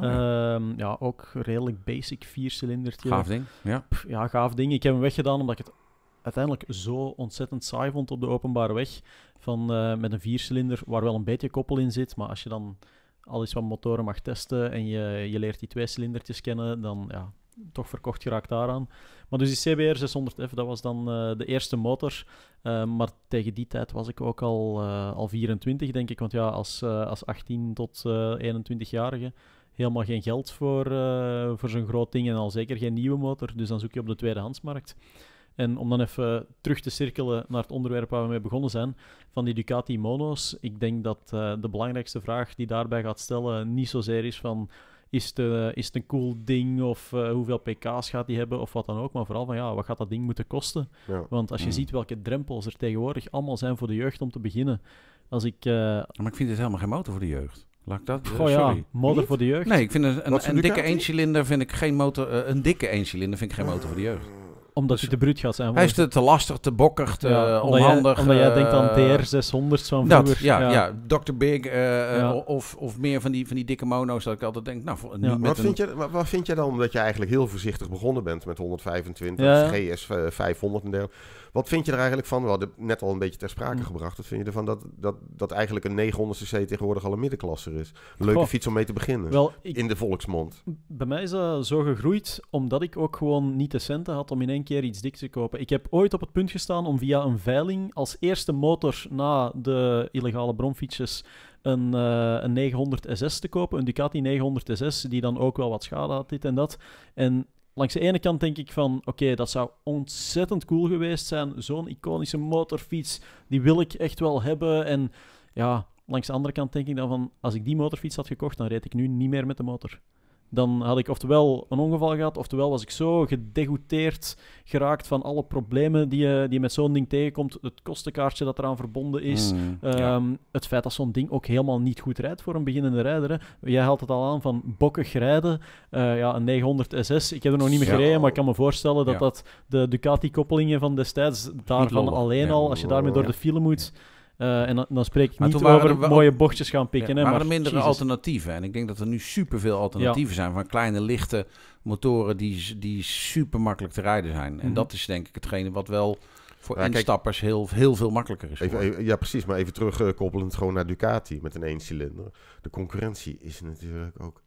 Ehm, ja. ook redelijk basic viercilindertje. Gaaf ding, ja. ja, gaaf ding. Ik heb hem weggedaan omdat ik het uiteindelijk zo ontzettend saai vond op de openbare weg. Van, eh, met een viercilinder waar wel een beetje koppel in zit, maar als je dan al iets van motoren mag testen en je, je leert die twee cilindertjes kennen, dan ja, toch verkocht geraakt daaraan. Maar dus die CBR 600F, dat was dan eh, de eerste motor. Eh, maar tegen die tijd was ik ook al, eh, al 24, denk ik. Want ja, als, als 18 tot 21-jarige helemaal geen geld voor, voor zo'n groot ding en al zeker geen nieuwe motor. Dus dan zoek je op de tweedehandsmarkt. En om dan even terug te cirkelen naar het onderwerp waar we mee begonnen zijn, van die Ducati Mono's. Ik denk dat de belangrijkste vraag die daarbij gaat stellen niet zozeer is van is het, eh, is het een cool ding of eh, hoeveel pk's gaat die hebben of wat dan ook. Maar vooral van ja, wat gaat dat ding moeten kosten? Want als je hmm. ziet welke drempels er tegenwoordig allemaal zijn voor de jeugd om te beginnen. Als ik, eh, Maar ik vind het helemaal geen motor voor de jeugd. Laat ik dat? Goh, modder Ja, voor de jeugd? Nee, ik vind een, een, een dikke eencilinder vind ik geen motor. een dikke eencilinder vind ik geen motor voor de jeugd omdat je de te bruut gaat zijn. Hij is te, lastig, te bokkig, te onhandig. Jij, omdat jij denkt aan eh, tr van vroeger. Ja, ja. ja Dr. Big eh, eh, of, of meer van die, van die dikke mono's dat ik altijd denk, nou... Met wat, vind je, wat, vind je dan dat je eigenlijk heel voorzichtig begonnen bent met 125, GS500 en dergelijke? Wat vind je er eigenlijk van? We hadden net al een beetje ter sprake mm. gebracht. Wat vind je ervan dat, dat, dat eigenlijk een 900cc tegenwoordig al een middenklasser is? leuke fiets om mee te beginnen. Wel, in de volksmond. Bij mij is dat zo gegroeid omdat ik ook gewoon niet de centen had om in één keer iets dik te kopen. Ik heb ooit op het punt gestaan om via een veiling als eerste motor na de illegale bronfietsjes een, uh, een 900 SS te kopen, een Ducati 900 SS, die dan ook wel wat schade had, dit en dat. En Langs de ene kant denk ik van, oké, dat zou ontzettend cool geweest zijn. Zo'n iconische motorfiets, die wil ik echt wel hebben. En ja, langs de andere kant denk ik dan van, als ik die motorfiets had gekocht, dan reed ik nu niet meer met de motor dan had ik oftewel een ongeval gehad, oftewel was ik zo gedegouteerd geraakt van alle problemen die je, die met zo'n ding tegenkomt. Het kostenkaartje dat eraan verbonden is. Mm, ehm, het feit dat zo'n ding ook helemaal niet goed rijdt voor een beginnende rijder. Hè. Jij haalt het al aan van bokkig rijden. Eh, ja, een 900 SS. Ik heb er nog niet meer gereden, maar ik kan me voorstellen dat, dat de Ducati-koppelingen van destijds daarvan alleen al, als je daarmee door de file moet eh, en dan, spreek ik maar niet over mooie bochtjes gaan pikken. hè, maar, er mindere alternatieven. En ik denk dat er nu superveel alternatieven zijn. Van kleine, lichte motoren die, die super makkelijk te rijden zijn. En mhm. dat is denk ik hetgene wat wel voor ja, instappers heel, heel veel makkelijker is. Even, ja, precies. Maar even terugkoppelend gewoon naar Ducati met een één cilinder. De concurrentie is natuurlijk ook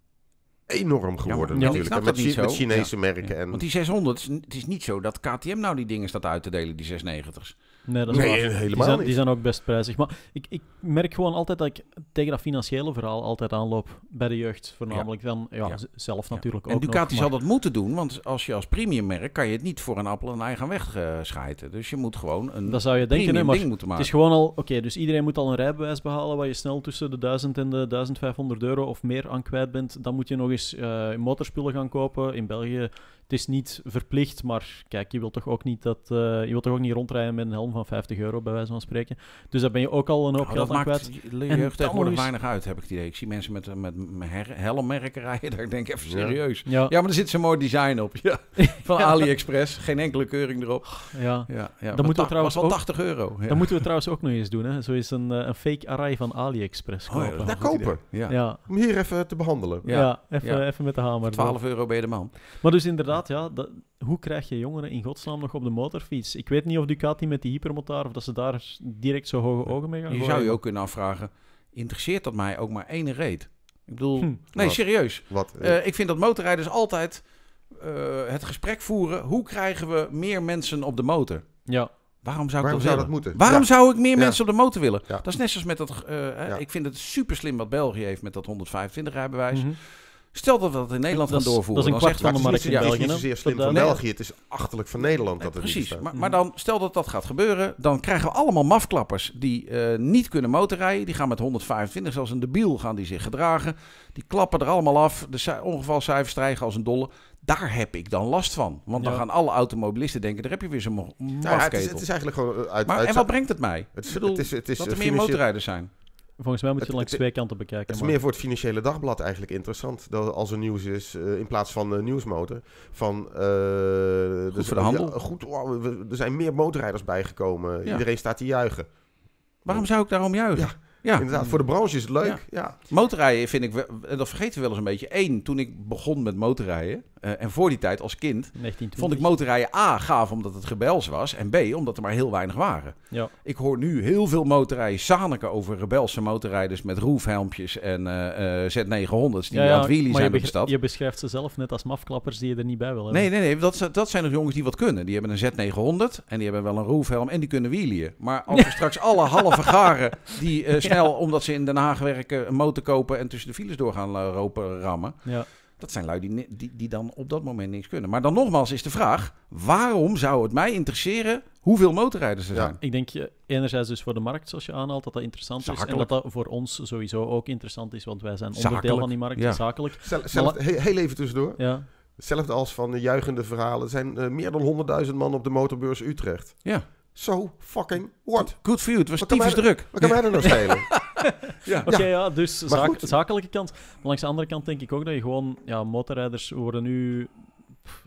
enorm geworden natuurlijk. met, Chinese merken. En... Want die 600, het is niet zo dat KTM nou die dingen staat uit te delen, die 690's. Nee, helemaal die zijn, niet. Die zijn ook best prijzig. Maar ik, ik merk gewoon altijd dat ik tegen dat financiële verhaal altijd aanloop. Bij de jeugd voornamelijk. Dan ja, zelf natuurlijk ook En Ducati zal dat moeten doen, want als je als premium merk kan je het niet voor een appel en ei gaan wegscheiden. Dus je moet gewoon een dat zou je denken, nee, moeten maken. Het is gewoon al, oké, dus iedereen moet al een rijbewijs behalen waar je snel tussen de 1000 en de 1500 euro of meer aan kwijt bent. Dan moet je nog eens uh, motorspullen gaan kopen. In België het is niet verplicht, maar kijk, je wilt toch ook niet, dat, eh, je wilt toch ook niet rondrijden met een helm van 50 euro, bij wijze van spreken. Dus daar ben je ook al een hoop oh, geld aan kwijt. Dat maakt tegenwoordig weinig uit, heb ik het idee. Ik zie mensen met, eh, met helmmerken rijden, daar denk ik even serieus. Ja. maar er zit zo'n mooi design op, ja. Van AliExpress, geen enkele keuring erop. Ja, ja, ja. trouwens was wel 80 euro. Ja. Dan moeten we trouwens ook nog eens doen, hè. Zo is een, eh, een fake array van AliExpress oh kopen. daar kopen, ja. Om hier even te behandelen. Ja, even, even met de hamer. 12 euro bij de man. Maar dus inderdaad ja, dat, hoe krijg je jongeren in godsnaam nog op de motorfiets? Ik weet niet of Ducati met die hypermotor, of dat ze daar direct zo hoge ogen mee gaan Je zou je ook kunnen afvragen, interesseert dat mij ook maar één reet? Ik bedoel, hm. nee, serieus. Wat? Eh, ik vind dat motorrijders altijd eh, het gesprek voeren, hoe krijgen we meer mensen op de motor? Ja. Waarom zou ik dat, moeten? Waarom zou ik meer mensen op de motor willen? Ja. Dat is net zoals met dat. Eh, ik vind het super slim wat België heeft met dat 125 rijbewijs. Mhm. Stel dat we dat in Nederland dat gaan doorvoeren. Dat is een kwart van de markt in België. Het is niet nou? zozeer slim van België. Het is achterlijk van Nederland dat het Precies. Maar, dan, stel dat dat gaat gebeuren. Dan krijgen we allemaal mafklappers die eh, niet kunnen motorrijden. Die gaan met 125, als een debiel, gaan die zich gedragen. Die klappen er allemaal af. De ongevalcijfers stijgen als een dolle. Daar heb ik dan last van. Want dan gaan alle automobilisten denken, daar heb je weer zo'n nou mafketel. het, is, eigenlijk gewoon... Uit, maar, en wat brengt het mij? Het, is, ik het is, het is, dat er meer motorrijders zijn. Volgens mij moet je het, langs twee kanten bekijken. Het is meer voor het Financiële Dagblad eigenlijk interessant. Dat als er nieuws is, eh, in plaats van eh, nieuwsmotor. Van, eh, goed dus, voor de handel. goed, er zijn meer motorrijders bijgekomen. Iedereen staat te juichen. Waarom zou ik daarom juichen? Ja. Inderdaad, voor de branche is het leuk. Ja. Motorrijden vind ik, en dat vergeten we wel eens een beetje. Eén, toen ik begon met motorrijden, eh, en voor die tijd als kind vond ik motorrijden A gaaf omdat het gebels was en B omdat er maar heel weinig waren. Ja. Ik hoor nu heel veel motorrijden zaniken over rebelse motorrijders met roofhelmpjes en eh, eh, Z900's die aan het wheelie zijn gestapt. Je beschrijft ze zelf net als mafklappers die je er niet bij wil hebben. Nee, nee, nee. Dat, dat zijn nog jongens die wat kunnen. Die hebben een Z900 en die hebben wel een roofhelm en die kunnen wheelien. Maar als we straks alle halve garen die snel, omdat ze in Den Haag werken, een motor kopen en tussen de files doorgaan lopen rammen... Ja dat zijn lui die, die, die, dan op dat moment niks kunnen. Maar dan nogmaals is de vraag: waarom zou het mij interesseren hoeveel motorrijders er zijn? ik denk enerzijds dus voor de markt, zoals je aanhaalt, dat dat interessant is. En dat dat voor ons sowieso ook interessant is, want wij zijn onderdeel van die markt, zakelijk. Zelf, zelf, heel even tussendoor. Ja. Hetzelfde als van de juichende verhalen. zijn eh, meer dan 100.000 man op de motorbeurs Utrecht. Ja. Zo so fucking what? Good for you. Het was typisch druk. Wat kan wij er nou schelen? ja. Oké, ja. dus zakelijke kant. Maar langs de andere kant denk ik ook dat je gewoon... Ja, motorrijders worden nu...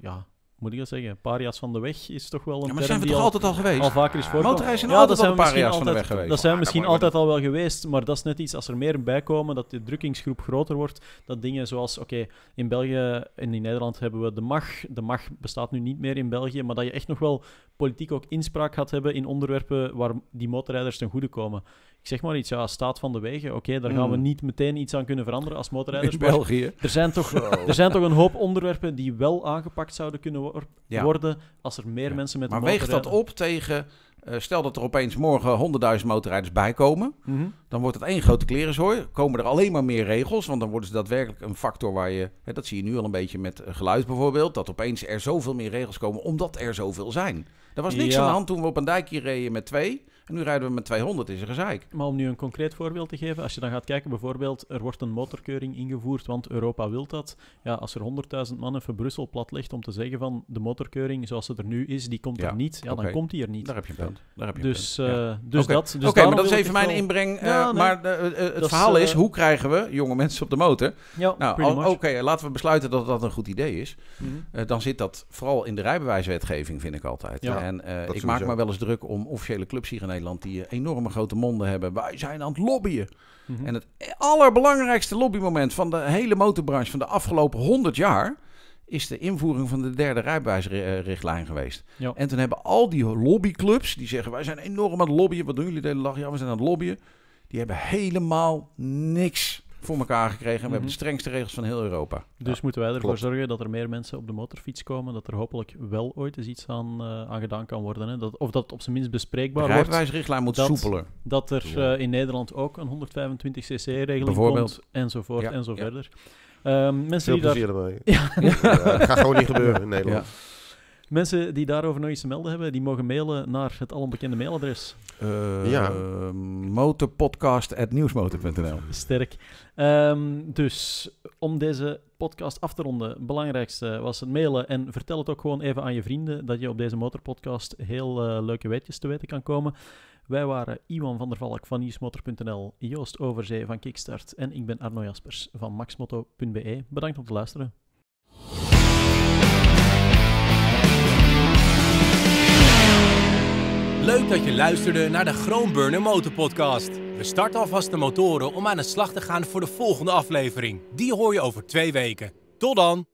ja, moet ik dat zeggen? Paria's van de weg is toch wel een ja, maar term zijn we toch al altijd al geweest? Al vaker is voorkomen. Motorrijders zijn altijd al paria's van de weg geweest. Dat zijn we misschien altijd al wel geweest, maar dat is net iets, als er meer bij komen, dat de drukkingsgroep groter wordt, dat dingen zoals, oké, in België en in Nederland hebben we de MAG. De MAG bestaat nu niet meer in België, maar dat je echt nog wel politiek ook inspraak gaat hebben in onderwerpen waar die motorrijders ten goede komen ik zeg maar iets, ja, staat van de wegen. Oké, daar gaan we hmm. niet meteen iets aan kunnen veranderen als motorrijders. In België. Er zijn, toch, er zijn toch een hoop onderwerpen die wel aangepakt zouden kunnen worden als er meer mensen met maar Maar weegt dat op tegen, eh, stel dat er opeens morgen 100.000 motorrijders bijkomen. Mm Dan wordt het één grote klerenzooi. Komen er alleen maar meer regels, want dan worden ze daadwerkelijk een factor waar je... Hè, dat zie je nu al een beetje met eh, geluid bijvoorbeeld. Dat opeens er zoveel meer regels komen, omdat er zoveel zijn. Er was niks aan de hand toen we op een dijkje reden met twee... En nu rijden we met 200, is een gezeik. Maar om nu een concreet voorbeeld te geven, als je dan gaat kijken, bijvoorbeeld, er wordt een motorkeuring ingevoerd, want Europa wil dat. Ja, als er 100.000 man even Brussel plat ligt om te zeggen van de motorkeuring zoals ze er nu is, die komt er niet, ja, dan komt die er niet. Daar heb je punt. Daar heb je dus punt. Eh, dus dat. Dus Oké, okay, maar dat is even mijn inbreng. Ja, eh, Maar eh, het verhaal is, hoe krijgen we jonge mensen op de motor? nou, oké, laten we besluiten dat dat een goed idee is. Mm dan zit dat vooral in de rijbewijswetgeving, vind ik altijd. En ik maak me wel eens druk om officiële clubs hier in die eh, enorme grote monden hebben. Wij zijn aan het lobbyen. Mhm. En het allerbelangrijkste lobbymoment van de hele motorbranche van de afgelopen 100 jaar is de invoering van de derde rijbewijsrichtlijn geweest. Ja. En toen hebben al die lobbyclubs die zeggen wij zijn enorm aan het lobbyen. Wat doen jullie de hele dag? Ja, we zijn aan het lobbyen. Die hebben helemaal niks voor elkaar gekregen. En we hebben de mhm. strengste regels van heel Europa. Dus moeten wij ervoor zorgen dat er meer mensen op de motorfiets komen. Dat er hopelijk wel ooit eens iets aan, uh, aan gedaan kan worden. Hè? Dat, of dat het op zijn minst bespreekbaar wordt. De moet dat, soepeler. Dat er eh, in Nederland ook een 125cc-regeling komt. Enzovoort enzoverder. en zo Um, mensen die daar... erbij. Ja. gaat gewoon niet gebeuren in Nederland. Mensen die daarover nog iets te melden hebben, die mogen mailen naar het alombekende mailadres. Eh, ja. motorpodcast.nieuwsmotor.nl Sterk. Ehm, dus om deze podcast af te ronden, het belangrijkste was het mailen. En vertel het ook gewoon even aan je vrienden dat je op deze motorpodcast heel eh, leuke weetjes te weten kan komen. Wij waren Iwan van der Valk van nieuwsmotor.nl, Joost Overzee van Kickstart en ik ben Arno Jaspers van maxmoto.be. Bedankt om te luisteren. Leuk dat je luisterde naar de Groenburner Podcast. We starten alvast de motoren om aan de slag te gaan voor de volgende aflevering. Die hoor je over twee weken. Tot dan!